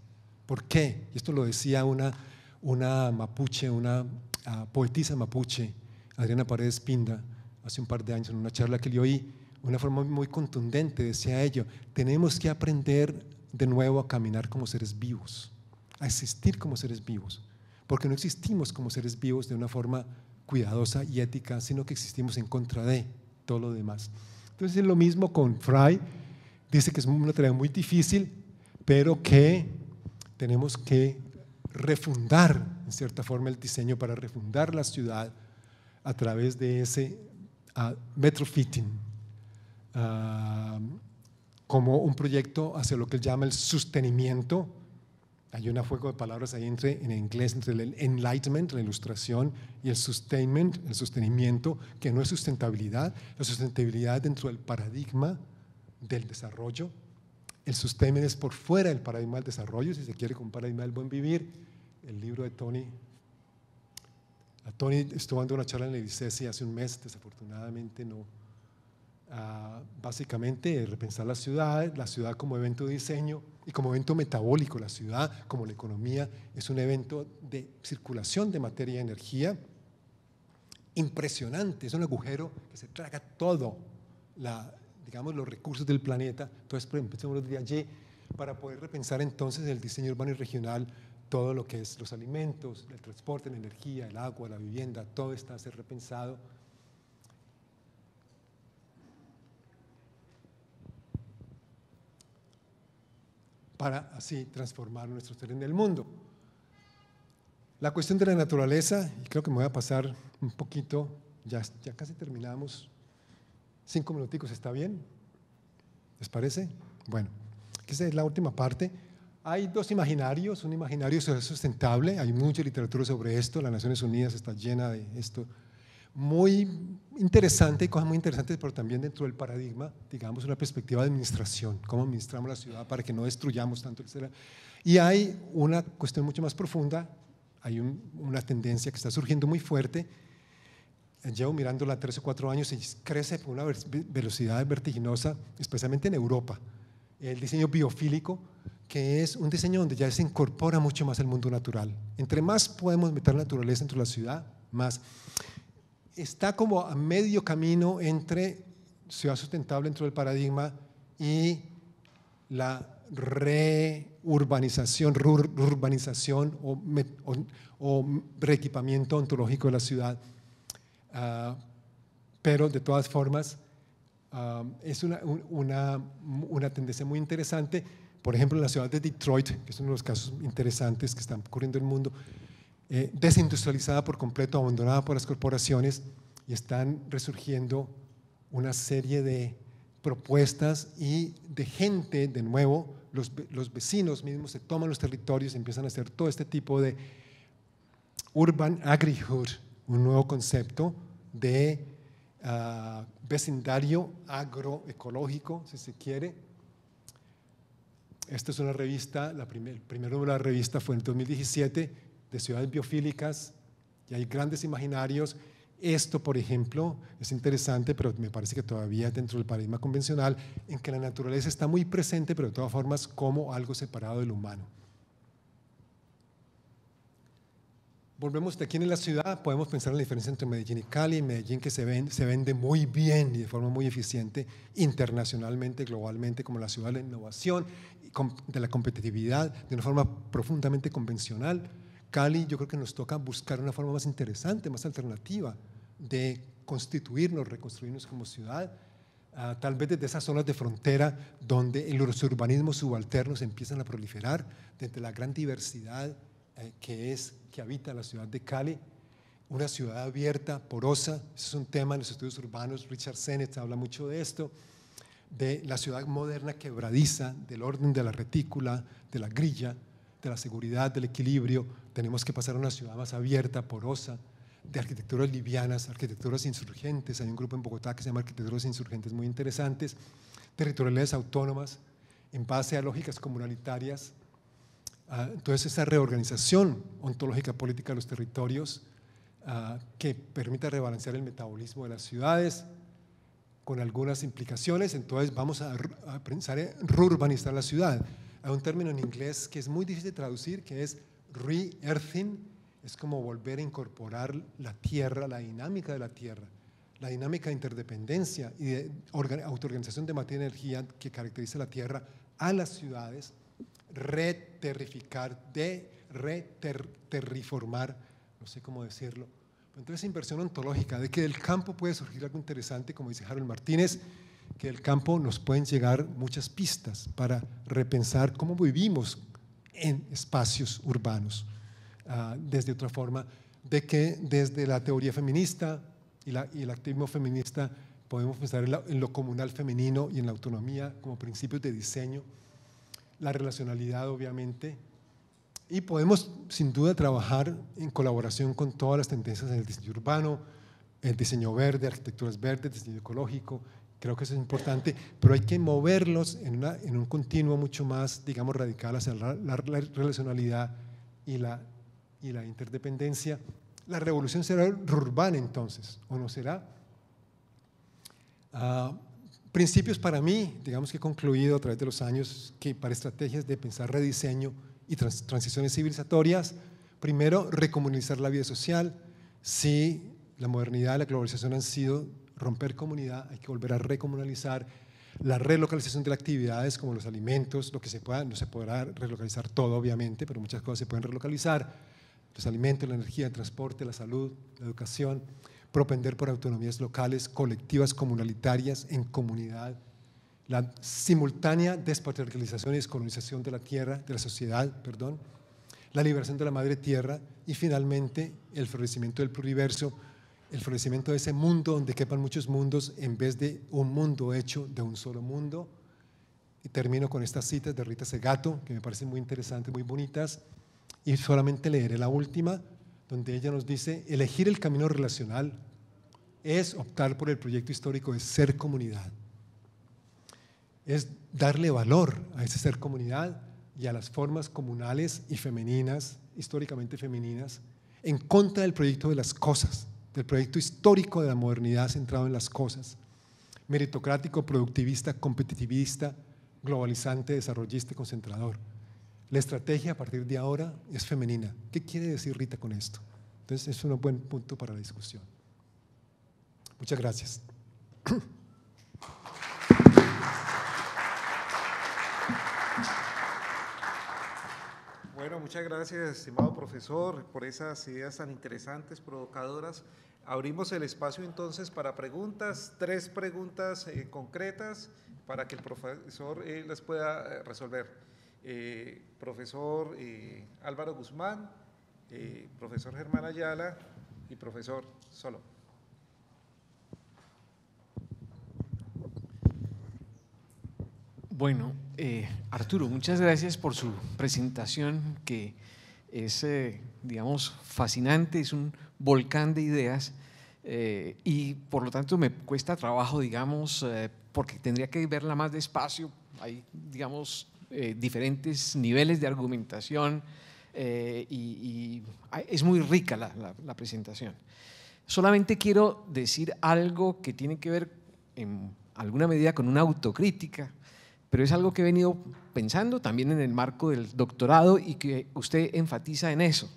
S2: ¿Por qué? Esto lo decía una, una mapuche, una ah, poetisa mapuche, Adriana Paredes Pinda, hace un par de años en una charla que le oí, una forma muy contundente decía ello, tenemos que aprender de nuevo a caminar como seres vivos, a existir como seres vivos, porque no existimos como seres vivos de una forma cuidadosa y ética, sino que existimos en contra de todo lo demás. Entonces es lo mismo con Fry, dice que es una tarea muy difícil, pero que tenemos que refundar, en cierta forma, el diseño para refundar la ciudad a través de ese ah, metrofitting, ah, como un proyecto hacia lo que él llama el sostenimiento, hay un fuego de palabras ahí entre, en inglés entre el enlightenment, la ilustración, y el sustainment, el sostenimiento, que no es sustentabilidad. La sustentabilidad dentro del paradigma del desarrollo. El sustainment es por fuera del paradigma del desarrollo, si se quiere, con paradigma del buen vivir. El libro de Tony. A Tony estuvo dando una charla en el ICESI hace un mes, desafortunadamente no. Ah, básicamente, repensar la ciudad, la ciudad como evento de diseño y como evento metabólico, la ciudad, como la economía, es un evento de circulación de materia y energía impresionante. Es un agujero que se traga todo, digamos, los recursos del planeta. Entonces, empecemos de allí para poder repensar entonces el diseño urbano y regional, todo lo que es los alimentos, el transporte, la energía, el agua, la vivienda, todo está a ser repensado para así transformar nuestro ser en el mundo. La cuestión de la naturaleza, y creo que me voy a pasar un poquito, ya, ya casi terminamos, cinco minuticos, ¿está bien? ¿Les parece? Bueno, esa es la última parte. Hay dos imaginarios, un imaginario sustentable, hay mucha literatura sobre esto, las Naciones Unidas está llena de esto, muy interesante cosas muy interesantes, pero también dentro del paradigma, digamos, una perspectiva de administración, cómo administramos la ciudad para que no destruyamos tanto etcétera, Y hay una cuestión mucho más profunda, hay una tendencia que está surgiendo muy fuerte. Llevo mirándola tres o cuatro años y crece con una velocidad vertiginosa, especialmente en Europa. El diseño biofílico, que es un diseño donde ya se incorpora mucho más el mundo natural. Entre más podemos meter naturaleza dentro de la ciudad, más está como a medio camino entre ciudad sustentable dentro del paradigma y la reurbanización, urbanización o, reequipamiento ontológico de la ciudad. Ah, pero de todas formas, ah, es una, una, una, tendencia muy interesante. Por ejemplo, en la ciudad de Detroit, que es uno de los casos interesantes que están ocurriendo en el mundo, eh, desindustrializada por completo, abandonada por las corporaciones y están resurgiendo una serie de propuestas y de gente, de nuevo, los, vecinos mismos se toman los territorios y empiezan a hacer todo este tipo de urban agrihood, un nuevo concepto de ah, vecindario agroecológico, si se quiere. Esta es una revista, la el primer número de la revista fue en 2017 de ciudades biofílicas y hay grandes imaginarios. Esto, por ejemplo, es interesante, pero me parece que todavía dentro del paradigma convencional, en que la naturaleza está muy presente, pero de todas formas como algo separado del humano. Volvemos de aquí en la ciudad, podemos pensar en la diferencia entre Medellín y Cali. Medellín que se se vende muy bien y de forma muy eficiente internacionalmente, globalmente, como la ciudad de la innovación, de la competitividad, de una forma profundamente convencional Cali, yo creo que nos toca buscar una forma más interesante, más alternativa de constituirnos, reconstruirnos como ciudad, ah, tal vez desde esas zonas de frontera donde los urbanismos subalternos empiezan a proliferar, desde la gran diversidad eh, que es, que habita la ciudad de Cali, una ciudad abierta, porosa, es un tema en los estudios urbanos, Richard Sennett habla mucho de esto, de la ciudad moderna quebradiza, del orden de la retícula, de la grilla, de la seguridad, del equilibrio, tenemos que pasar a una ciudad más abierta, porosa, de arquitecturas livianas, arquitecturas insurgentes. Hay un grupo en Bogotá que se llama Arquitecturas Insurgentes muy interesantes, territorialidades autónomas, en base a lógicas comunalitarias. Ah, entonces, esa reorganización ontológica política de los territorios ah, que permita rebalancear el metabolismo de las ciudades con algunas implicaciones, entonces vamos a, pensar en reurbanizar la ciudad a un término en inglés que es muy difícil de traducir, que es re-earthing, es como volver a incorporar la tierra, la dinámica de la tierra, la dinámica de interdependencia y de autoorganización de materia y energía que caracteriza la tierra a las ciudades, re-terrificar, de reterriformar, no sé cómo decirlo. Entonces, inversión ontológica, de que del campo puede surgir algo interesante, como dice Harold Martínez, que el campo nos pueden llegar muchas pistas para repensar cómo vivimos en espacios urbanos, ah, desde otra forma, de que desde la teoría feminista y, el activismo feminista podemos pensar en, lo comunal femenino y en la autonomía como principios de diseño, la relacionalidad obviamente, y podemos sin duda trabajar en colaboración con todas las tendencias en el diseño urbano, el diseño verde, arquitecturas verdes, diseño ecológico, Creo que eso es importante, pero hay que moverlos en, en un continuo mucho más, digamos, radical hacia la, relacionalidad y la, y la interdependencia. ¿La revolución será urbana entonces o no será? Ah, principios para mí, digamos que he concluido a través de los años que para estrategias de pensar rediseño y transiciones civilizatorias, primero, recomunizar la vida social. Si la modernidad y la globalización han sido romper comunidad, hay que volver a recomunalizar la relocalización de las actividades como los alimentos, lo que se pueda, no se podrá relocalizar todo obviamente, pero muchas cosas se pueden relocalizar, los alimentos, la energía, el transporte, la salud, la educación, propender por autonomías locales, colectivas, comunalitarias, en comunidad, la simultánea despatriarcalización y descolonización de la tierra, de la sociedad, perdón, la liberación de la madre tierra y finalmente el florecimiento del pluriverso el florecimiento de ese mundo donde quepan muchos mundos en vez de un mundo hecho de un solo mundo. Y termino con estas citas de Rita Segato, que me parecen muy interesantes, muy bonitas, y solamente leeré la última, donde ella nos dice, elegir el camino relacional es optar por el proyecto histórico de ser comunidad, es darle valor a ese ser comunidad y a las formas comunales y femeninas, históricamente femeninas, en contra del proyecto de las cosas, del proyecto histórico de la modernidad centrado en las cosas, meritocrático, productivista, competitivista, globalizante, desarrollista y concentrador. La estrategia a partir de ahora es femenina. ¿Qué quiere decir Rita con esto? Entonces es un buen punto para la discusión. Muchas gracias.
S1: Bueno, muchas gracias, estimado profesor, por esas ideas tan interesantes, provocadoras. Abrimos el espacio entonces para preguntas, tres preguntas eh, concretas para que el profesor eh, las pueda eh, resolver. profesor Álvaro Guzmán, profesor Germán Ayala y profesor Solo.
S3: Bueno, Arturo, muchas gracias por su presentación que es, eh, digamos, fascinante, es un volcán de ideas eh, y por lo tanto me cuesta trabajo, digamos, eh, porque tendría que verla más despacio. Hay, digamos, diferentes niveles de argumentación y, es muy rica la presentación. Solamente quiero decir algo que tiene que ver en alguna medida con una autocrítica pero es algo que he venido pensando también en el marco del doctorado y que usted enfatiza en eso.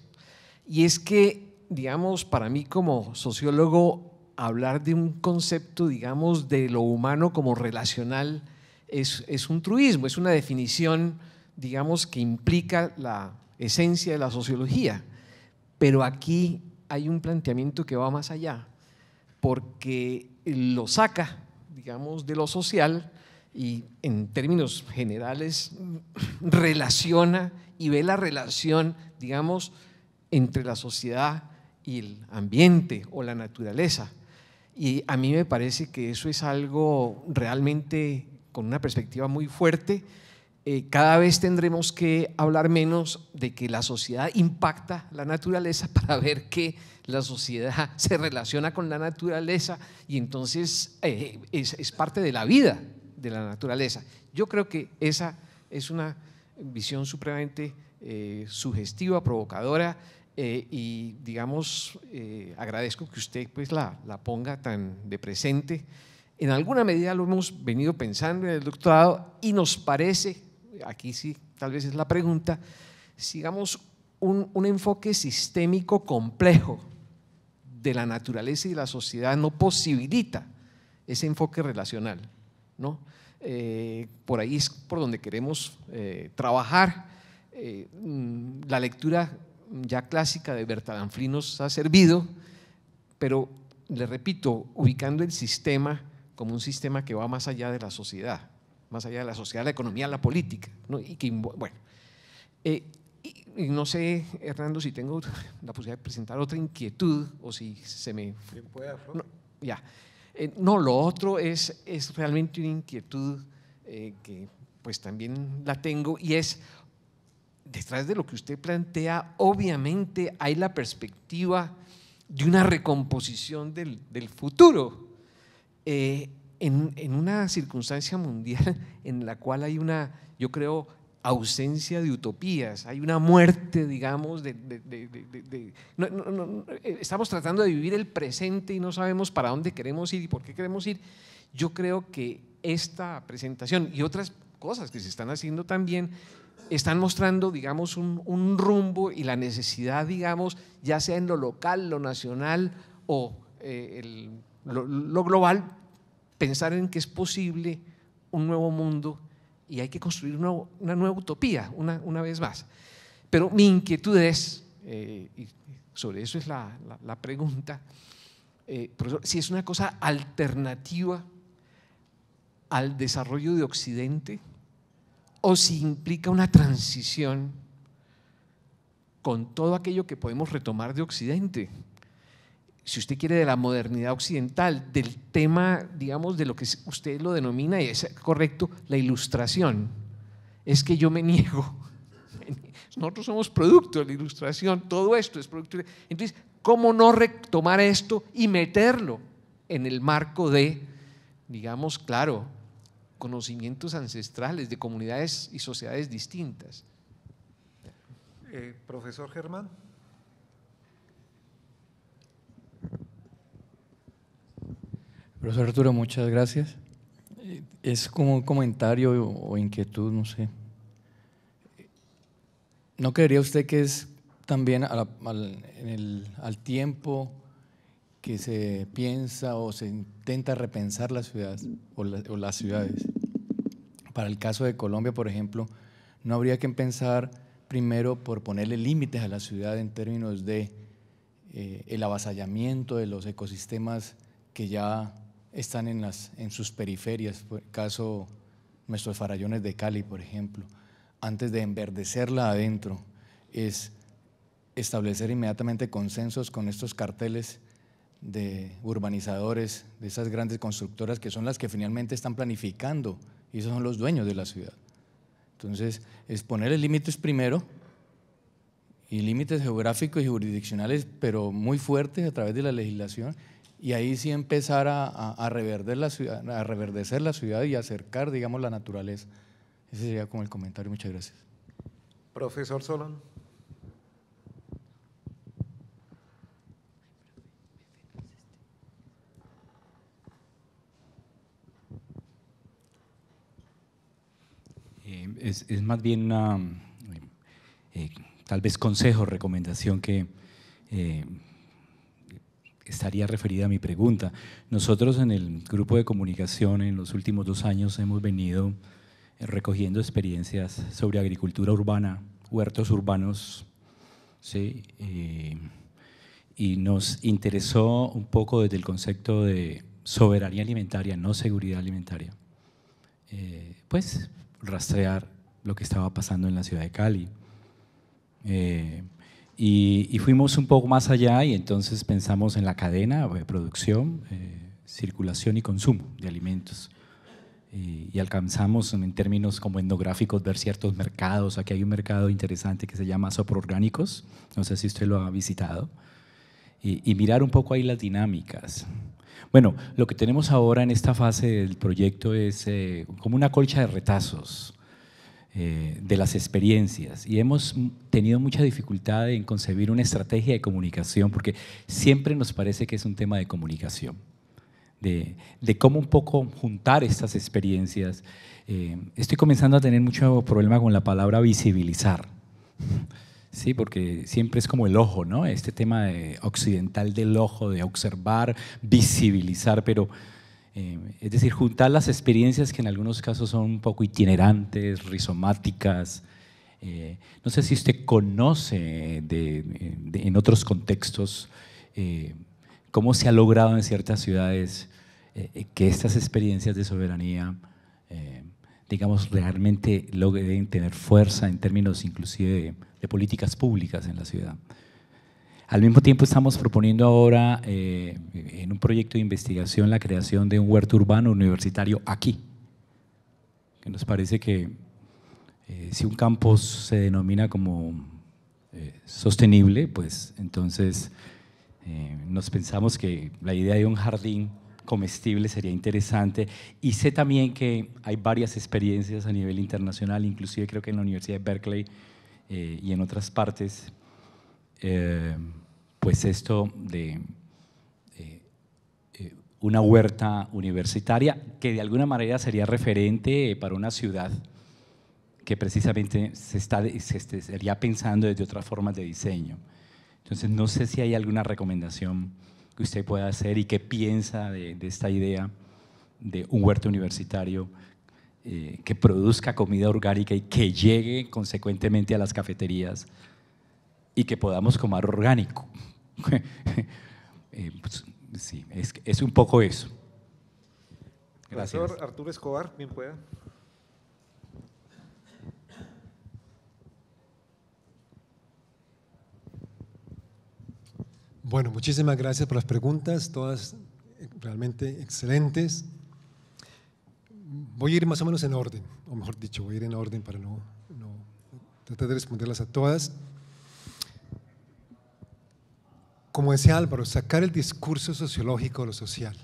S3: Y es que, digamos, para mí como sociólogo, hablar de un concepto, digamos, de lo humano como relacional es, un truismo, es una definición, digamos, que implica la esencia de la sociología. Pero aquí hay un planteamiento que va más allá, porque lo saca, digamos, de lo social y en términos generales relaciona y ve la relación, digamos, entre la sociedad y el ambiente o la naturaleza. Y a mí me parece que eso es algo realmente con una perspectiva muy fuerte. Eh, cada vez tendremos que hablar menos de que la sociedad impacta la naturaleza <laughs> para ver que la sociedad <laughs> se relaciona con la naturaleza y entonces eh, es, es parte de la vida, de la naturaleza. Yo creo que esa es una visión supremamente eh, sugestiva, provocadora eh, y, digamos, eh, agradezco que usted pues, la, la, ponga tan de presente. En alguna medida lo hemos venido pensando en el doctorado y nos parece, aquí sí, tal vez es la pregunta, sigamos un, un enfoque sistémico complejo de la naturaleza y la sociedad no posibilita ese enfoque relacional, ¿no? Eh, por ahí es por donde queremos eh, trabajar. Eh, mm, la lectura ya clásica de Bertalanffy nos ha servido, pero le repito, ubicando el sistema como un sistema que va más allá de la sociedad, más allá de la sociedad, la economía, la política, ¿no? y que, bueno, y, no sé, Hernando, si tengo <laughs> la posibilidad de presentar otra inquietud o si se me... Puede, no, ya. Eh, no, lo otro es, es realmente una inquietud eh, que pues también la tengo y es, detrás de lo que usted plantea, obviamente hay la perspectiva de una recomposición del, futuro eh, en, en, una circunstancia mundial <laughs> en la cual hay una, yo creo, ausencia de utopías, hay una muerte, digamos, de... estamos tratando de vivir el presente y no sabemos para dónde queremos ir y por qué queremos ir. Yo creo que esta presentación y otras cosas que se están haciendo también están mostrando, digamos, un, rumbo y la necesidad, digamos, ya sea en lo local, lo nacional o eh, lo global, pensar en que es posible un nuevo mundo y hay que construir una, nueva utopía una, vez más. Pero mi inquietud es, eh, y sobre eso es la, pregunta, eh, si es una cosa alternativa al desarrollo de Occidente o si implica una transición con todo aquello que podemos retomar de Occidente si usted quiere, de la modernidad occidental, del tema, digamos, de lo que usted lo denomina, y es correcto, la ilustración. Es que yo me niego. <laughs> Nosotros somos producto de la ilustración, todo esto es producto. De... Entonces, ¿cómo no retomar esto y meterlo en el marco de, digamos, claro, conocimientos ancestrales de comunidades y sociedades distintas?
S1: Eh, profesor Germán.
S4: Profesor Arturo, muchas gracias. Es como un comentario o inquietud, no sé. ¿No creería usted que es también al, tiempo que se piensa o se intenta repensar las ciudades o, las ciudades. Para el caso de Colombia, por ejemplo, no habría que pensar primero por ponerle límites a la ciudad en términos de eh, el avasallamiento de los ecosistemas que ya están en, las, en sus periferias, por caso nuestros farallones de Cali, por ejemplo, antes de enverdecerla adentro, es establecer inmediatamente consensos con estos carteles de urbanizadores, de esas grandes constructoras que son las que finalmente están planificando y esos son los dueños de la ciudad. Entonces, es ponerle límites primero y límites geográficos y jurisdiccionales, pero muy fuertes a través de la legislación y ahí sí empezar a, la ciudad, a reverdecer la ciudad y acercar, digamos, la naturaleza. Ese sería como el comentario. Muchas gracias.
S1: Profesor
S2: Solón.
S5: Eh, es, más bien eh, tal vez consejo, recomendación que eh, estaría referida a mi pregunta. Nosotros en el grupo de comunicación en los últimos dos años hemos venido eh, recogiendo experiencias sobre agricultura urbana, huertos urbanos, ¿sí? Eh, y nos interesó un poco desde el concepto de soberanía alimentaria, no seguridad alimentaria, eh, pues rastrear lo que estaba pasando en la ciudad de Cali. Y, fuimos un poco más allá y entonces pensamos en la cadena de producción, eh, circulación y consumo de alimentos. Eh, y, alcanzamos en términos como etnográficos ver ciertos mercados. Aquí hay un mercado interesante que se llama Soproorgánicos, no sé si usted lo ha visitado, y, mirar un poco ahí las dinámicas. Bueno, lo que tenemos ahora en esta fase del proyecto es eh, como una colcha de retazos eh, de las experiencias y hemos tenido mucha dificultad en concebir una estrategia de comunicación porque siempre nos parece que es un tema de comunicación, de, cómo un poco juntar estas experiencias. Eh, estoy comenzando a tener mucho problema con la palabra visibilizar, ¿sí? porque siempre es como el ojo, ¿no? este tema occidental del ojo, de observar, visibilizar, pero Em, es decir, juntar las experiencias que en algunos casos son un poco itinerantes, rizomáticas. Eh, no sé si usted conoce en otros contextos eh, cómo se ha logrado en ciertas ciudades eh, que estas experiencias de soberanía, digamos, realmente logren tener fuerza en términos inclusive de políticas públicas en la ciudad. Al mismo tiempo estamos proponiendo ahora eh, en un proyecto de investigación la creación de un huerto urbano universitario aquí, que nos parece que eh, si un campus se denomina como eh, sostenible, pues entonces nos pensamos que la idea de un jardín comestible sería interesante. Y sé también que hay varias experiencias a nivel internacional, inclusive creo que en la Universidad de Berkeley y en otras partes eh, pues esto de eh, eh, una huerta universitaria que de alguna manera sería referente para una ciudad que precisamente se, está, estaría pensando desde otras formas de diseño. Entonces, no sé si hay alguna recomendación que usted pueda hacer y qué piensa de, esta idea de un huerto universitario que produzca comida orgánica y que llegue consecuentemente a las cafeterías y que podamos comer orgánico. <laughs> Eh, pues, sí, es, un poco eso. Gracias.
S1: Profesor Arturo Escobar, bien pueda.
S2: Bueno, muchísimas gracias por las preguntas, todas eh, realmente excelentes. Voy a ir más o menos en orden, o mejor dicho, voy a ir en orden para no, no tratar de responderlas a todas como decía Álvaro, sacar el discurso sociológico de lo social,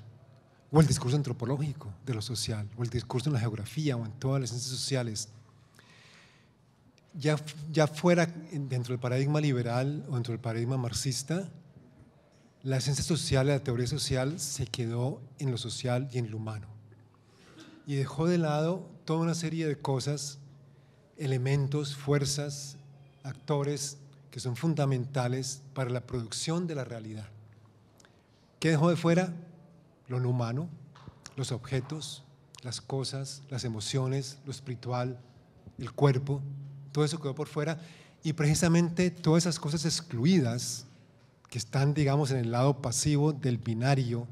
S2: o el discurso antropológico de lo social, o el discurso en la geografía o en todas las ciencias sociales, ya, ya fuera dentro del paradigma liberal o dentro del paradigma marxista, la ciencia social, y la teoría social se quedó en lo social y en lo humano. Y dejó de lado toda una serie de cosas, elementos, fuerzas, actores que son fundamentales para la producción de la realidad. ¿Qué dejó de fuera? Lo no humano, los objetos, las cosas, las emociones, lo espiritual, el cuerpo, todo eso quedó por fuera. Y precisamente todas esas cosas excluidas, que están, digamos, en el lado pasivo del binario,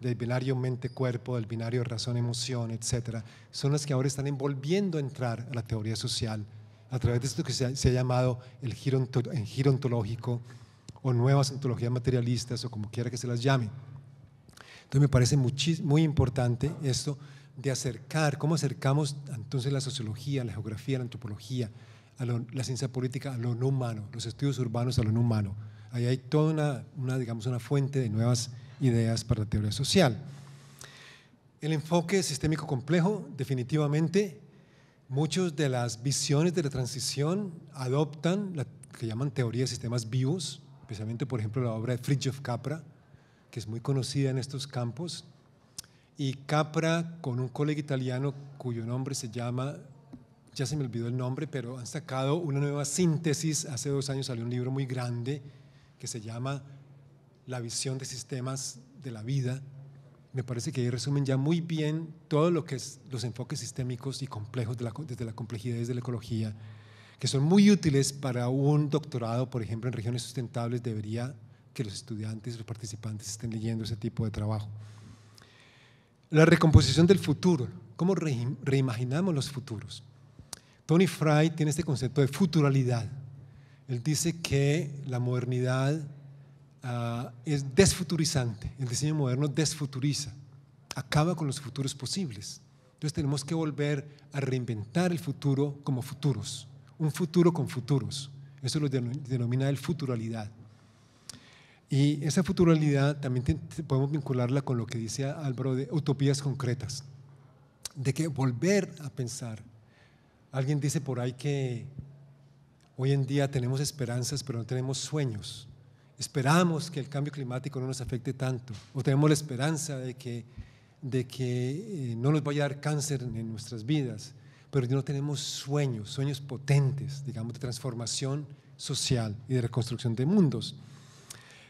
S2: del binario mente-cuerpo, del binario razón-emoción, etcétera, son las que ahora están envolviendo a entrar a la teoría social a través de esto que se ha, llamado el giro, ontológico o nuevas ontologías materialistas o como quiera que se las llame. Entonces me parece muy importante esto de acercar, cómo acercamos entonces la sociología, la geografía, la antropología, la ciencia política a lo no humano, los estudios urbanos a lo no humano. Ahí hay toda una, digamos, una fuente de nuevas ideas para la teoría social. El enfoque sistémico complejo definitivamente Muchas de las visiones de la transición adoptan lo que llaman teoría de sistemas vivos, especialmente por ejemplo la obra de Fritjof Capra, que es muy conocida en estos campos, y Capra con un colega italiano cuyo nombre se llama, ya se me olvidó el nombre, pero han sacado una nueva síntesis, hace dos años salió un libro muy grande que se llama La visión de sistemas de la vida, me parece que ahí resumen ya muy bien todo lo que es los enfoques sistémicos y complejos desde la complejidad desde la ecología, que son muy útiles para un doctorado, por ejemplo, en regiones sustentables, debería que los estudiantes, los participantes estén leyendo ese tipo de trabajo. La recomposición del futuro, cómo reimaginamos los futuros. Tony Fry tiene este concepto de futuralidad. Él dice que la modernidad Ah, es desfuturizante. El diseño moderno desfuturiza, acaba con los futuros posibles. Entonces tenemos que volver a reinventar el futuro como futuros, un futuro con futuros. Eso lo denomina el futuralidad. Y esa futuralidad también podemos vincularla con lo que dice Álvaro de utopías concretas, de que volver a pensar. Alguien dice por ahí que hoy en día tenemos esperanzas, pero no tenemos sueños esperamos que el cambio climático no nos afecte tanto, o tenemos la esperanza de que, de que eh, no nos vaya a dar cáncer en nuestras vidas, pero no tenemos sueños, sueños potentes, digamos, de transformación social y de reconstrucción de mundos.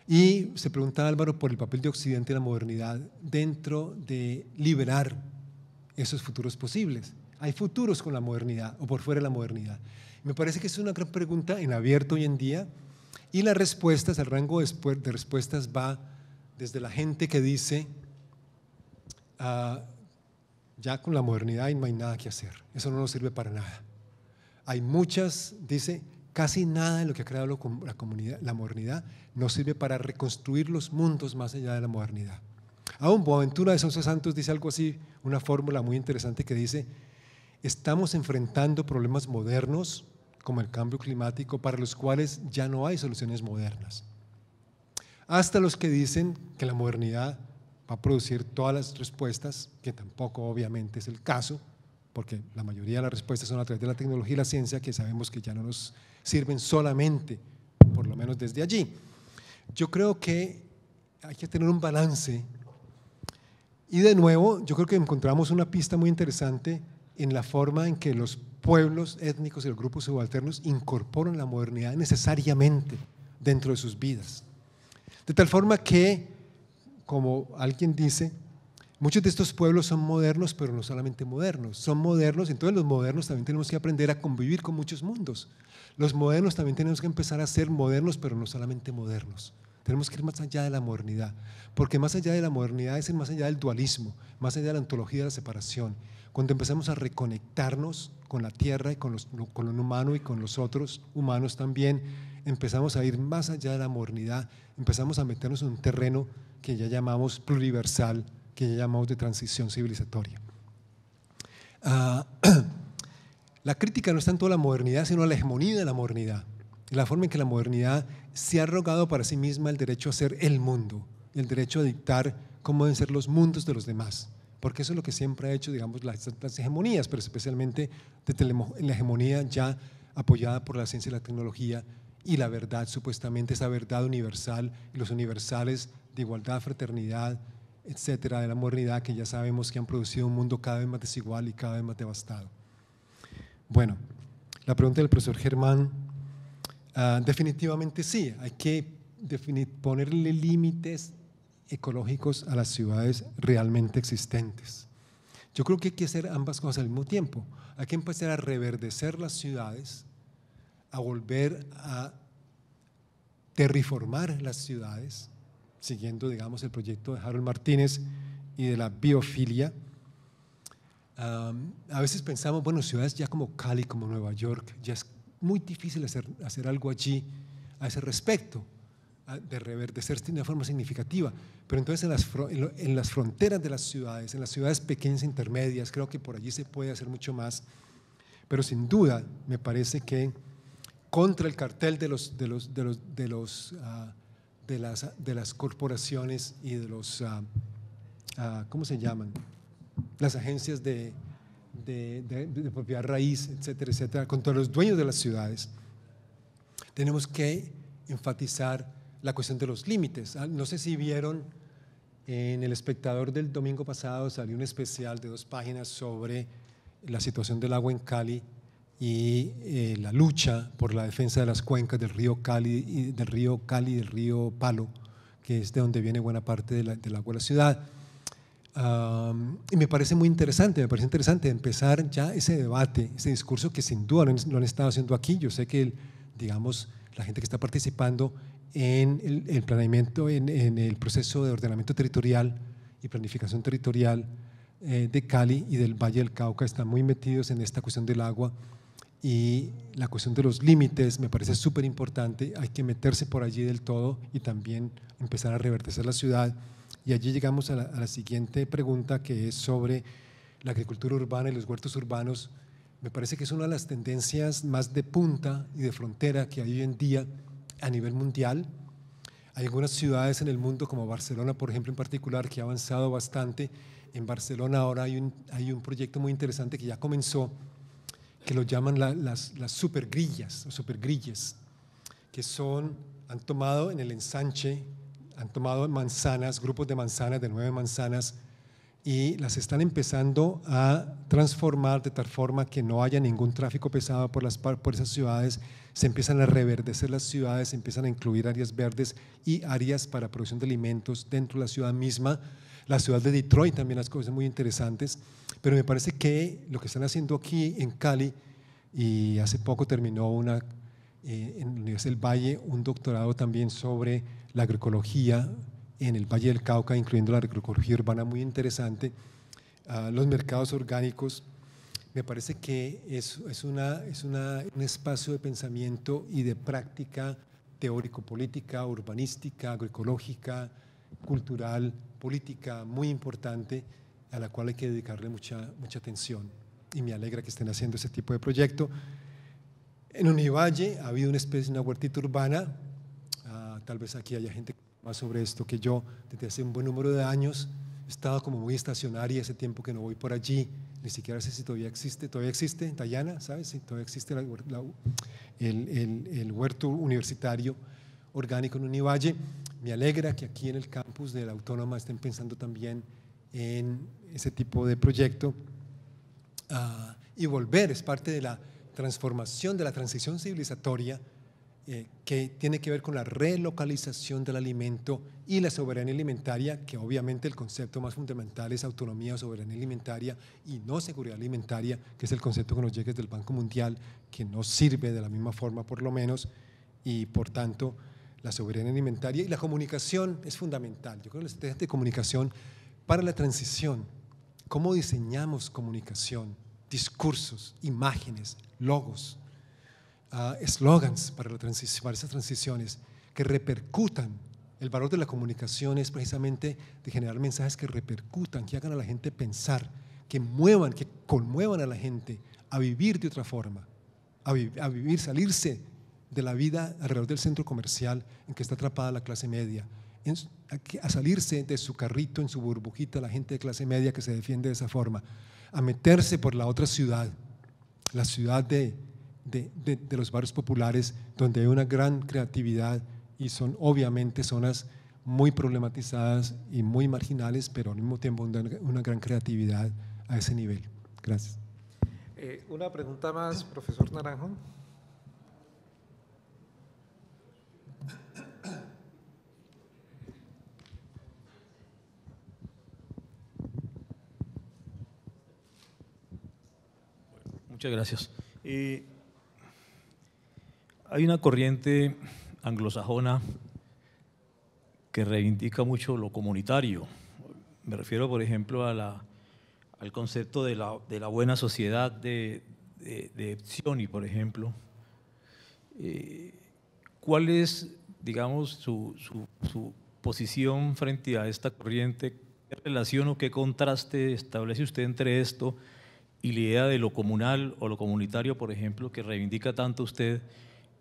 S2: Y se pregunta Álvaro por el papel de Occidente en la modernidad dentro de liberar esos futuros posibles. ¿Hay futuros con la modernidad o por fuera de la modernidad? Me parece que es una gran pregunta en abierto hoy en día y las respuestas, el rango de respuestas va desde la gente que dice, ah, ya con la modernidad no hay nada que hacer, eso no nos sirve para nada. Hay muchas, dice, casi nada de lo que ha creado la, comunidad, la modernidad no sirve para reconstruir los mundos más allá de la modernidad. Aún Boaventura de Sonso Santos dice algo así, una fórmula muy interesante que dice, estamos enfrentando problemas modernos como el cambio climático, para los cuales ya no hay soluciones modernas. Hasta los que dicen que la modernidad va a producir todas las respuestas, que tampoco obviamente es el caso, porque la mayoría de las respuestas son a través de la tecnología y la ciencia, que sabemos que ya no nos sirven solamente, por lo menos desde allí. Yo creo que hay que tener un balance. Y de nuevo, yo creo que encontramos una pista muy interesante en la forma en que los pueblos étnicos y los grupos subalternos incorporan la modernidad necesariamente dentro de sus vidas. De tal forma que, como alguien dice, muchos de estos pueblos son modernos, pero no solamente modernos, son modernos, y entonces los modernos también tenemos que aprender a convivir con muchos mundos. Los modernos también tenemos que empezar a ser modernos, pero no solamente modernos. Tenemos que ir más allá de la modernidad, porque más allá de la modernidad es ir más allá del dualismo, más allá de la antología de la separación. Cuando empezamos a reconectarnos con la tierra y con, los, con humano y con los otros humanos también, empezamos a ir más allá de la modernidad, empezamos a meternos en un terreno que ya llamamos pluriversal, que ya llamamos de transición civilizatoria. Ah, <clears throat> la crítica no está en toda la modernidad, sino en la hegemonía de la modernidad, en la forma en que la modernidad se ha rogado para sí misma el derecho a ser el mundo, el derecho a dictar cómo deben ser los mundos de los demás porque eso es lo que siempre ha hecho, digamos, las, hegemonías, pero especialmente la hegemonía ya apoyada por la ciencia y la tecnología y la verdad, supuestamente esa verdad universal y los universales de igualdad, fraternidad, etcétera, de la modernidad que ya sabemos que han producido un mundo cada vez más desigual y cada vez más devastado. Bueno, la pregunta del profesor Germán, ah, definitivamente sí, hay que ponerle límites ecológicos a las ciudades realmente existentes. Yo creo que hay que hacer ambas cosas al mismo tiempo. Hay que empezar a reverdecer las ciudades, a volver a terriformar las ciudades, siguiendo, digamos, el proyecto de Harold Martínez y de la biofilia. a veces pensamos, bueno, ciudades ya como Cali, como Nueva York, ya es muy difícil hacer, hacer algo allí a ese respecto, de reverdecerse de una forma significativa. Pero entonces en las, en las fronteras de las ciudades, en las ciudades pequeñas e intermedias, creo que por allí se puede hacer mucho más. Pero sin duda me parece que contra el cartel de, los, de, los, de, los, de, los, ah, de, las, de las corporaciones y de los, ah, ah, ¿cómo se llaman? Las agencias de, de, propiedad raíz, etcétera, etcétera, contra los dueños de las ciudades, tenemos que enfatizar la cuestión de los límites. Ah, no sé si vieron en El Espectador del domingo pasado salió un especial de dos páginas sobre la situación del agua en Cali y eh, la lucha por la defensa de las cuencas del río Cali, y del río Cali del río Palo, que es de donde viene buena parte del de agua de la ciudad. y me parece muy interesante, me parece interesante empezar ya ese debate, ese discurso que sin duda lo han, estado haciendo aquí. Yo sé que, digamos, la gente que está participando en el, planeamiento, en, el proceso de ordenamiento territorial y planificación territorial eh, de Cali y del Valle del Cauca, están muy metidos en esta cuestión del agua y la cuestión de los límites me parece súper importante, hay que meterse por allí del todo y también empezar a revertecer la ciudad. Y allí llegamos a la, a la siguiente pregunta que es sobre la agricultura urbana y los huertos urbanos. Me parece que es una de las tendencias más de punta y de frontera que hay hoy en día a nivel mundial. Hay algunas ciudades en el mundo, como Barcelona, por ejemplo, en particular, que ha avanzado bastante. En Barcelona ahora hay un, hay un proyecto muy interesante que ya comenzó, que lo llaman las, las supergrillas o supergrillas, que son, han tomado en el ensanche, han tomado manzanas, grupos de manzanas, de nueve manzanas, y las están empezando a transformar de tal forma que no haya ningún tráfico pesado por, las, por esas ciudades, se empiezan a reverdecer las ciudades, se empiezan a incluir áreas verdes y áreas para producción de alimentos dentro de la ciudad misma. La ciudad de Detroit también las cosas muy interesantes, pero me parece que lo que están haciendo aquí en Cali, y hace poco terminó una, eh, en la Universidad del Valle un doctorado también sobre la agroecología en el Valle del Cauca, incluyendo la agroecología urbana, muy interesante. Ah, los mercados orgánicos, me parece que es, es, una, es un espacio de pensamiento y de práctica teórico-política, urbanística, agroecológica, cultural, política, muy importante, a la cual hay que dedicarle mucha, mucha atención. Y me alegra que estén haciendo ese tipo de proyecto. En Univalle ha habido una especie, una huertita urbana, ah, tal vez aquí haya gente que más sobre esto, que yo desde hace un buen número de años he estado como muy estacionaria, ese tiempo que no voy por allí, ni siquiera sé si todavía existe, todavía existe, Tayana? ¿sabes? Si todavía existe el, el, huerto universitario orgánico en Univalle. Me alegra que aquí en el campus de la Autónoma estén pensando también en ese tipo de proyecto. Ah, y volver es parte de la transformación, de la transición civilizatoria eh, que tiene que ver con la relocalización del alimento y la soberanía alimentaria, que obviamente el concepto más fundamental es autonomía o soberanía alimentaria y no seguridad alimentaria, que es el concepto que nos llega desde Banco Mundial, que no sirve de la misma forma por lo menos, y por tanto la soberanía alimentaria y la comunicación es fundamental. Yo creo que la estrategia de comunicación para la transición, cómo diseñamos comunicación, discursos, imágenes, logos, eslogans para, esas transiciones que repercutan. El valor de la comunicación es precisamente de generar mensajes que repercutan, que hagan a la gente pensar, que muevan, que conmuevan a la gente a vivir de otra forma, a, vivir, salirse de la vida alrededor del centro comercial en que está atrapada la clase media, a salirse de su carrito, en su burbujita, la gente de clase media que se defiende de esa forma, a meterse por la otra ciudad, la ciudad de de, los barrios populares, donde hay una gran creatividad y son obviamente zonas muy problematizadas y muy marginales, pero al mismo tiempo una, gran creatividad a ese nivel. Gracias.
S1: Eh, una pregunta más, profesor Naranjo.
S5: Muchas gracias. Hay una corriente anglosajona que reivindica mucho lo comunitario. Me refiero, por ejemplo, al concepto de la, buena sociedad de, de, por ejemplo. Eh, ¿Cuál es, digamos, su, su, posición frente a esta corriente? ¿Qué relación o qué contraste establece usted entre esto y la idea de lo comunal o lo comunitario, por ejemplo, que reivindica tanto usted?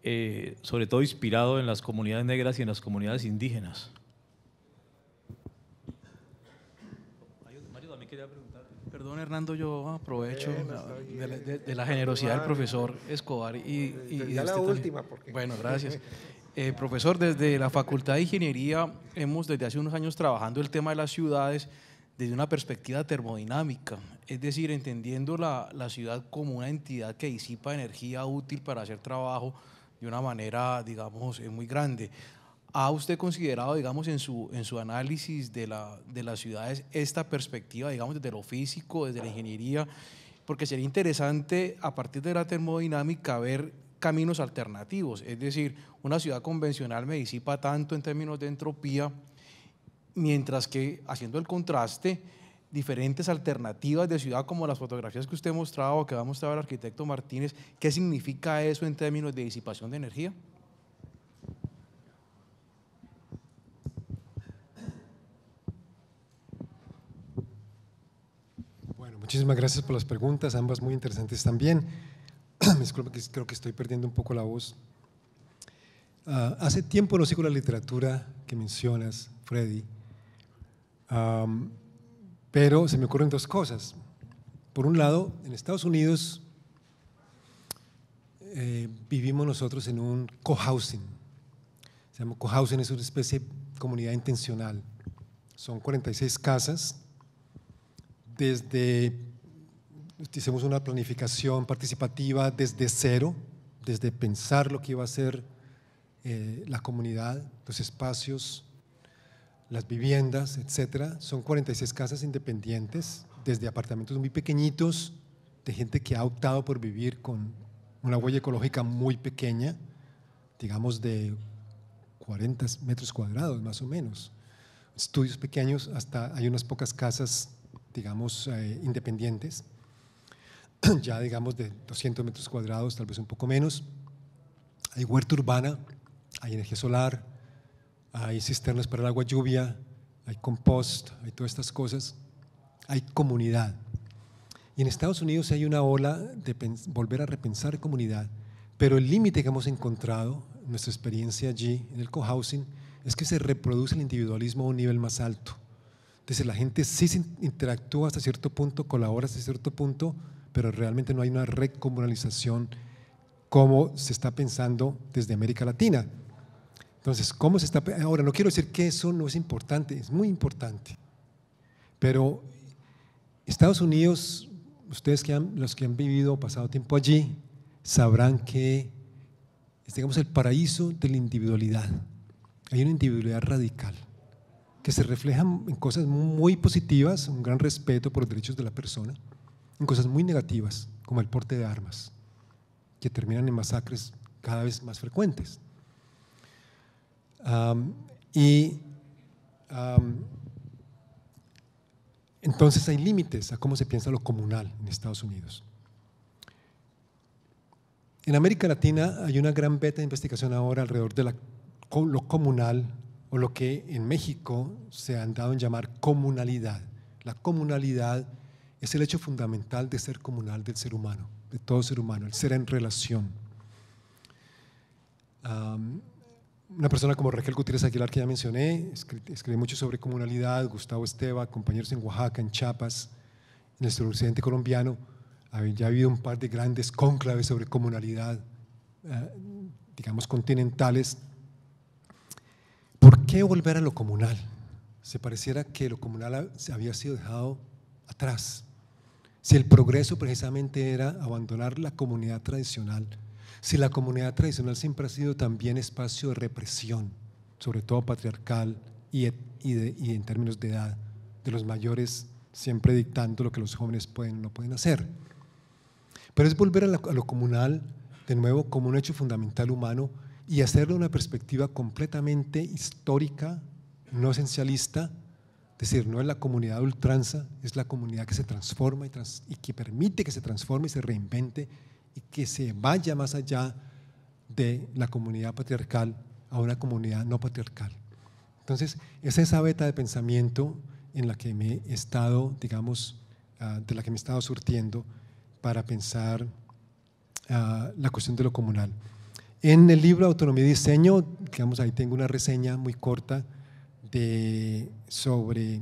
S5: Eh, sobre todo inspirado en las comunidades negras y en las comunidades indígenas.
S4: Perdón, Hernando, yo aprovecho de, la, generosidad del profesor Escobar. Y, última, Bueno, gracias.
S3: Eh, profesor, desde la Facultad de Ingeniería hemos desde hace unos años trabajando el tema de las ciudades desde una perspectiva termodinámica, es decir, entendiendo la, la ciudad como una entidad que disipa energía útil para hacer trabajo de una manera, digamos, eh, muy grande. ¿Ha usted considerado, digamos, en su, en su análisis de, la, de las ciudades esta perspectiva, digamos, desde lo físico, desde la ingeniería? Porque sería interesante, a partir de la termodinámica, ver caminos alternativos. Es decir, una ciudad convencional me disipa tanto en términos de entropía, mientras que, haciendo el contraste, diferentes alternativas de ciudad como las fotografías que usted mostrado o que a mostrar el arquitecto Martínez, ¿qué significa eso en términos de disipación de energía?
S2: Bueno, muchísimas gracias por las preguntas, ambas muy interesantes también. Me <clears throat> que creo que estoy perdiendo un poco la voz. Ah, hace tiempo no sigo la literatura que mencionas, Freddy. Pero se me ocurren dos cosas. Por un lado, en Estados Unidos eh, vivimos nosotros en un cohousing. Se llama cohousing, es una especie de comunidad intencional. Son 46 casas. Desde, hicimos una planificación participativa desde cero, desde pensar lo que iba a ser eh, la comunidad, los espacios, las viviendas, etcétera. Son 46 casas independientes, desde apartamentos muy pequeñitos, de gente que ha optado por vivir con una huella ecológica muy pequeña, digamos de 40 metros cuadrados más o menos. Estudios pequeños, hasta hay unas pocas casas, digamos, eh, independientes, <clears throat> ya digamos de 200 metros cuadrados, tal vez un poco menos. Hay huerta urbana, hay energía solar, hay cisternas para el agua lluvia, hay compost, hay todas estas cosas, hay comunidad. Y en Estados Unidos hay una ola de volver a repensar comunidad, pero el límite que hemos encontrado, nuestra experiencia allí en el cohousing, es que se reproduce el individualismo a un nivel más alto. Entonces la gente sí se interactúa hasta cierto punto, colabora hasta cierto punto, pero realmente no hay una recomunalización como se está pensando desde América Latina. Entonces, ¿cómo se está? Ahora, no quiero decir que eso no es importante, es muy importante. Pero Estados Unidos, ustedes que han, los que han vivido o pasado tiempo allí, sabrán que es, digamos, el paraíso de la individualidad. Hay una individualidad radical que se refleja en cosas muy positivas, un gran respeto por los derechos de la persona, en cosas muy negativas, como el porte de armas, que terminan en masacres cada vez más frecuentes y entonces hay límites a cómo se piensa lo comunal en Estados Unidos. En América Latina hay una gran beta de investigación ahora alrededor de lo comunal o lo que en México se han dado en llamar comunalidad. La comunalidad es el hecho fundamental de ser comunal del ser humano, de todo ser humano, el ser en relación una persona como Raquel Gutiérrez Aguilar, que ya mencioné, escribe mucho sobre comunalidad, Gustavo Esteva, compañeros en Oaxaca, en Chiapas, en el occidente colombiano. Ya ha habido un par de grandes cónclaves sobre comunalidad, eh, digamos, continentales. ¿Por qué volver a lo comunal? Se pareciera que lo comunal se había sido dejado atrás. Si el progreso precisamente era abandonar la comunidad tradicional si la comunidad tradicional siempre ha sido también espacio de represión, sobre todo patriarcal y, en términos de edad, de los mayores siempre dictando lo que los jóvenes pueden no pueden hacer. Pero es volver a, lo comunal de nuevo como un hecho fundamental humano y hacerlo una perspectiva completamente histórica, no esencialista, es decir, no es la comunidad ultranza, es la comunidad que se transforma y, y que permite que se transforme y se reinvente y que se vaya más allá de la comunidad patriarcal a una comunidad no patriarcal. Entonces, es esa beta de pensamiento en la que me he estado, digamos, ah, de la que me he estado surtiendo para pensar ah, la cuestión de lo comunal. En el libro Autonomía y Diseño, digamos, ahí tengo una reseña muy corta de, sobre,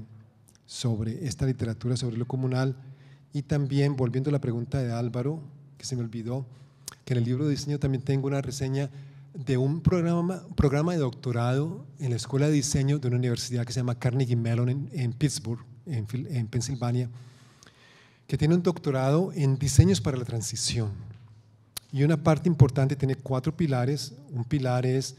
S2: sobre esta literatura sobre lo comunal y también, volviendo a la pregunta de Álvaro, que se me olvidó, que en el libro de diseño también tengo una reseña de un programa, programa de doctorado en la Escuela de Diseño de una universidad que se llama Carnegie Mellon en, en Pittsburgh, en, en Pensilvania, que tiene un doctorado en diseños para la transición. Y una parte importante tiene cuatro pilares. Un pilar es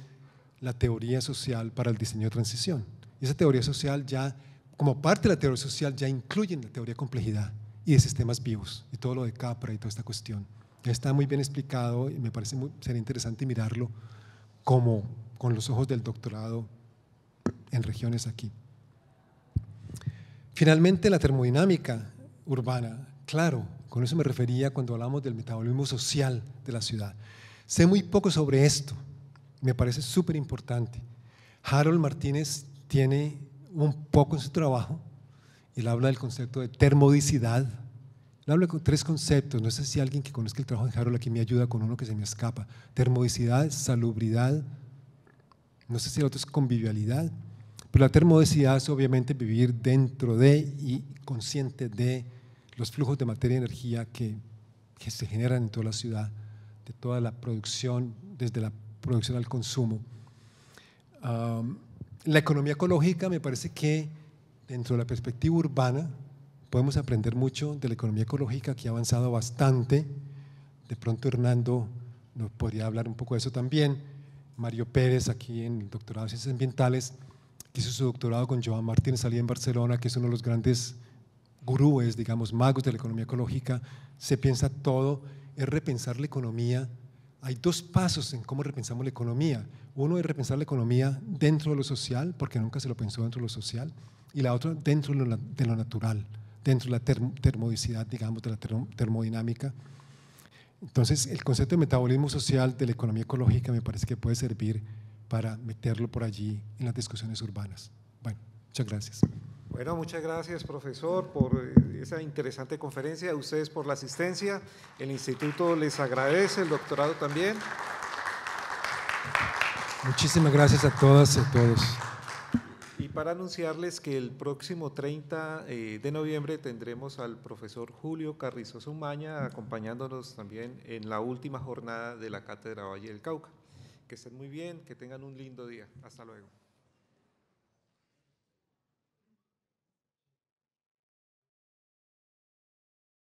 S2: la teoría social para el diseño de transición. Y esa teoría social ya, como parte de la teoría social, ya incluye la teoría complejidad y de sistemas vivos y todo lo de Capra y toda esta cuestión. Está muy bien explicado y me parece muy, sería interesante mirarlo como con los ojos del doctorado en regiones aquí. Finalmente, la termodinámica urbana. Claro, con eso me refería cuando hablamos del metabolismo social de la ciudad. Sé muy poco sobre esto, me parece súper importante. Harold Martínez tiene un poco en su trabajo él habla del concepto de termodicidad. Él habla con tres conceptos. No sé si alguien que conozca el trabajo de Harold aquí me ayuda con uno que se me escapa. Termodicidad, salubridad. No sé si el otro es convivialidad. Pero la termodicidad es obviamente vivir dentro de y consciente de los flujos de materia y energía que, se generan en toda la ciudad, de toda la producción, desde la producción al consumo. la economía ecológica me parece que dentro de la perspectiva urbana, podemos aprender mucho de la economía ecológica que ha avanzado bastante. De pronto Hernando nos podría hablar un poco de eso también. Mario Pérez, aquí en el doctorado de Ciencias Ambientales, que hizo su doctorado con Joan Martínez salí en Barcelona, que es uno de los grandes gurúes, digamos, magos de la economía ecológica. Se piensa todo, es repensar la economía. Hay dos pasos en cómo repensamos la economía. Uno es repensar la economía dentro de lo social, porque nunca se lo pensó dentro de lo social y la otra dentro de lo natural, dentro de la digamos, de la termodinámica. Entonces, el concepto de metabolismo social de la economía ecológica me parece que puede servir para meterlo por allí en las discusiones urbanas. Bueno, muchas gracias.
S1: Bueno, muchas gracias, profesor, por eh, esa interesante conferencia, a ustedes por la asistencia, el instituto les agradece, el doctorado también.
S2: Muchísimas gracias a todas y a todos
S1: para anunciarles que el próximo 30 eh, de noviembre tendremos al profesor Julio Carrizo Sumaña acompañándonos también en la última jornada de la Cátedra Valle del Cauca. Que estén muy bien, que tengan un lindo día. Hasta luego.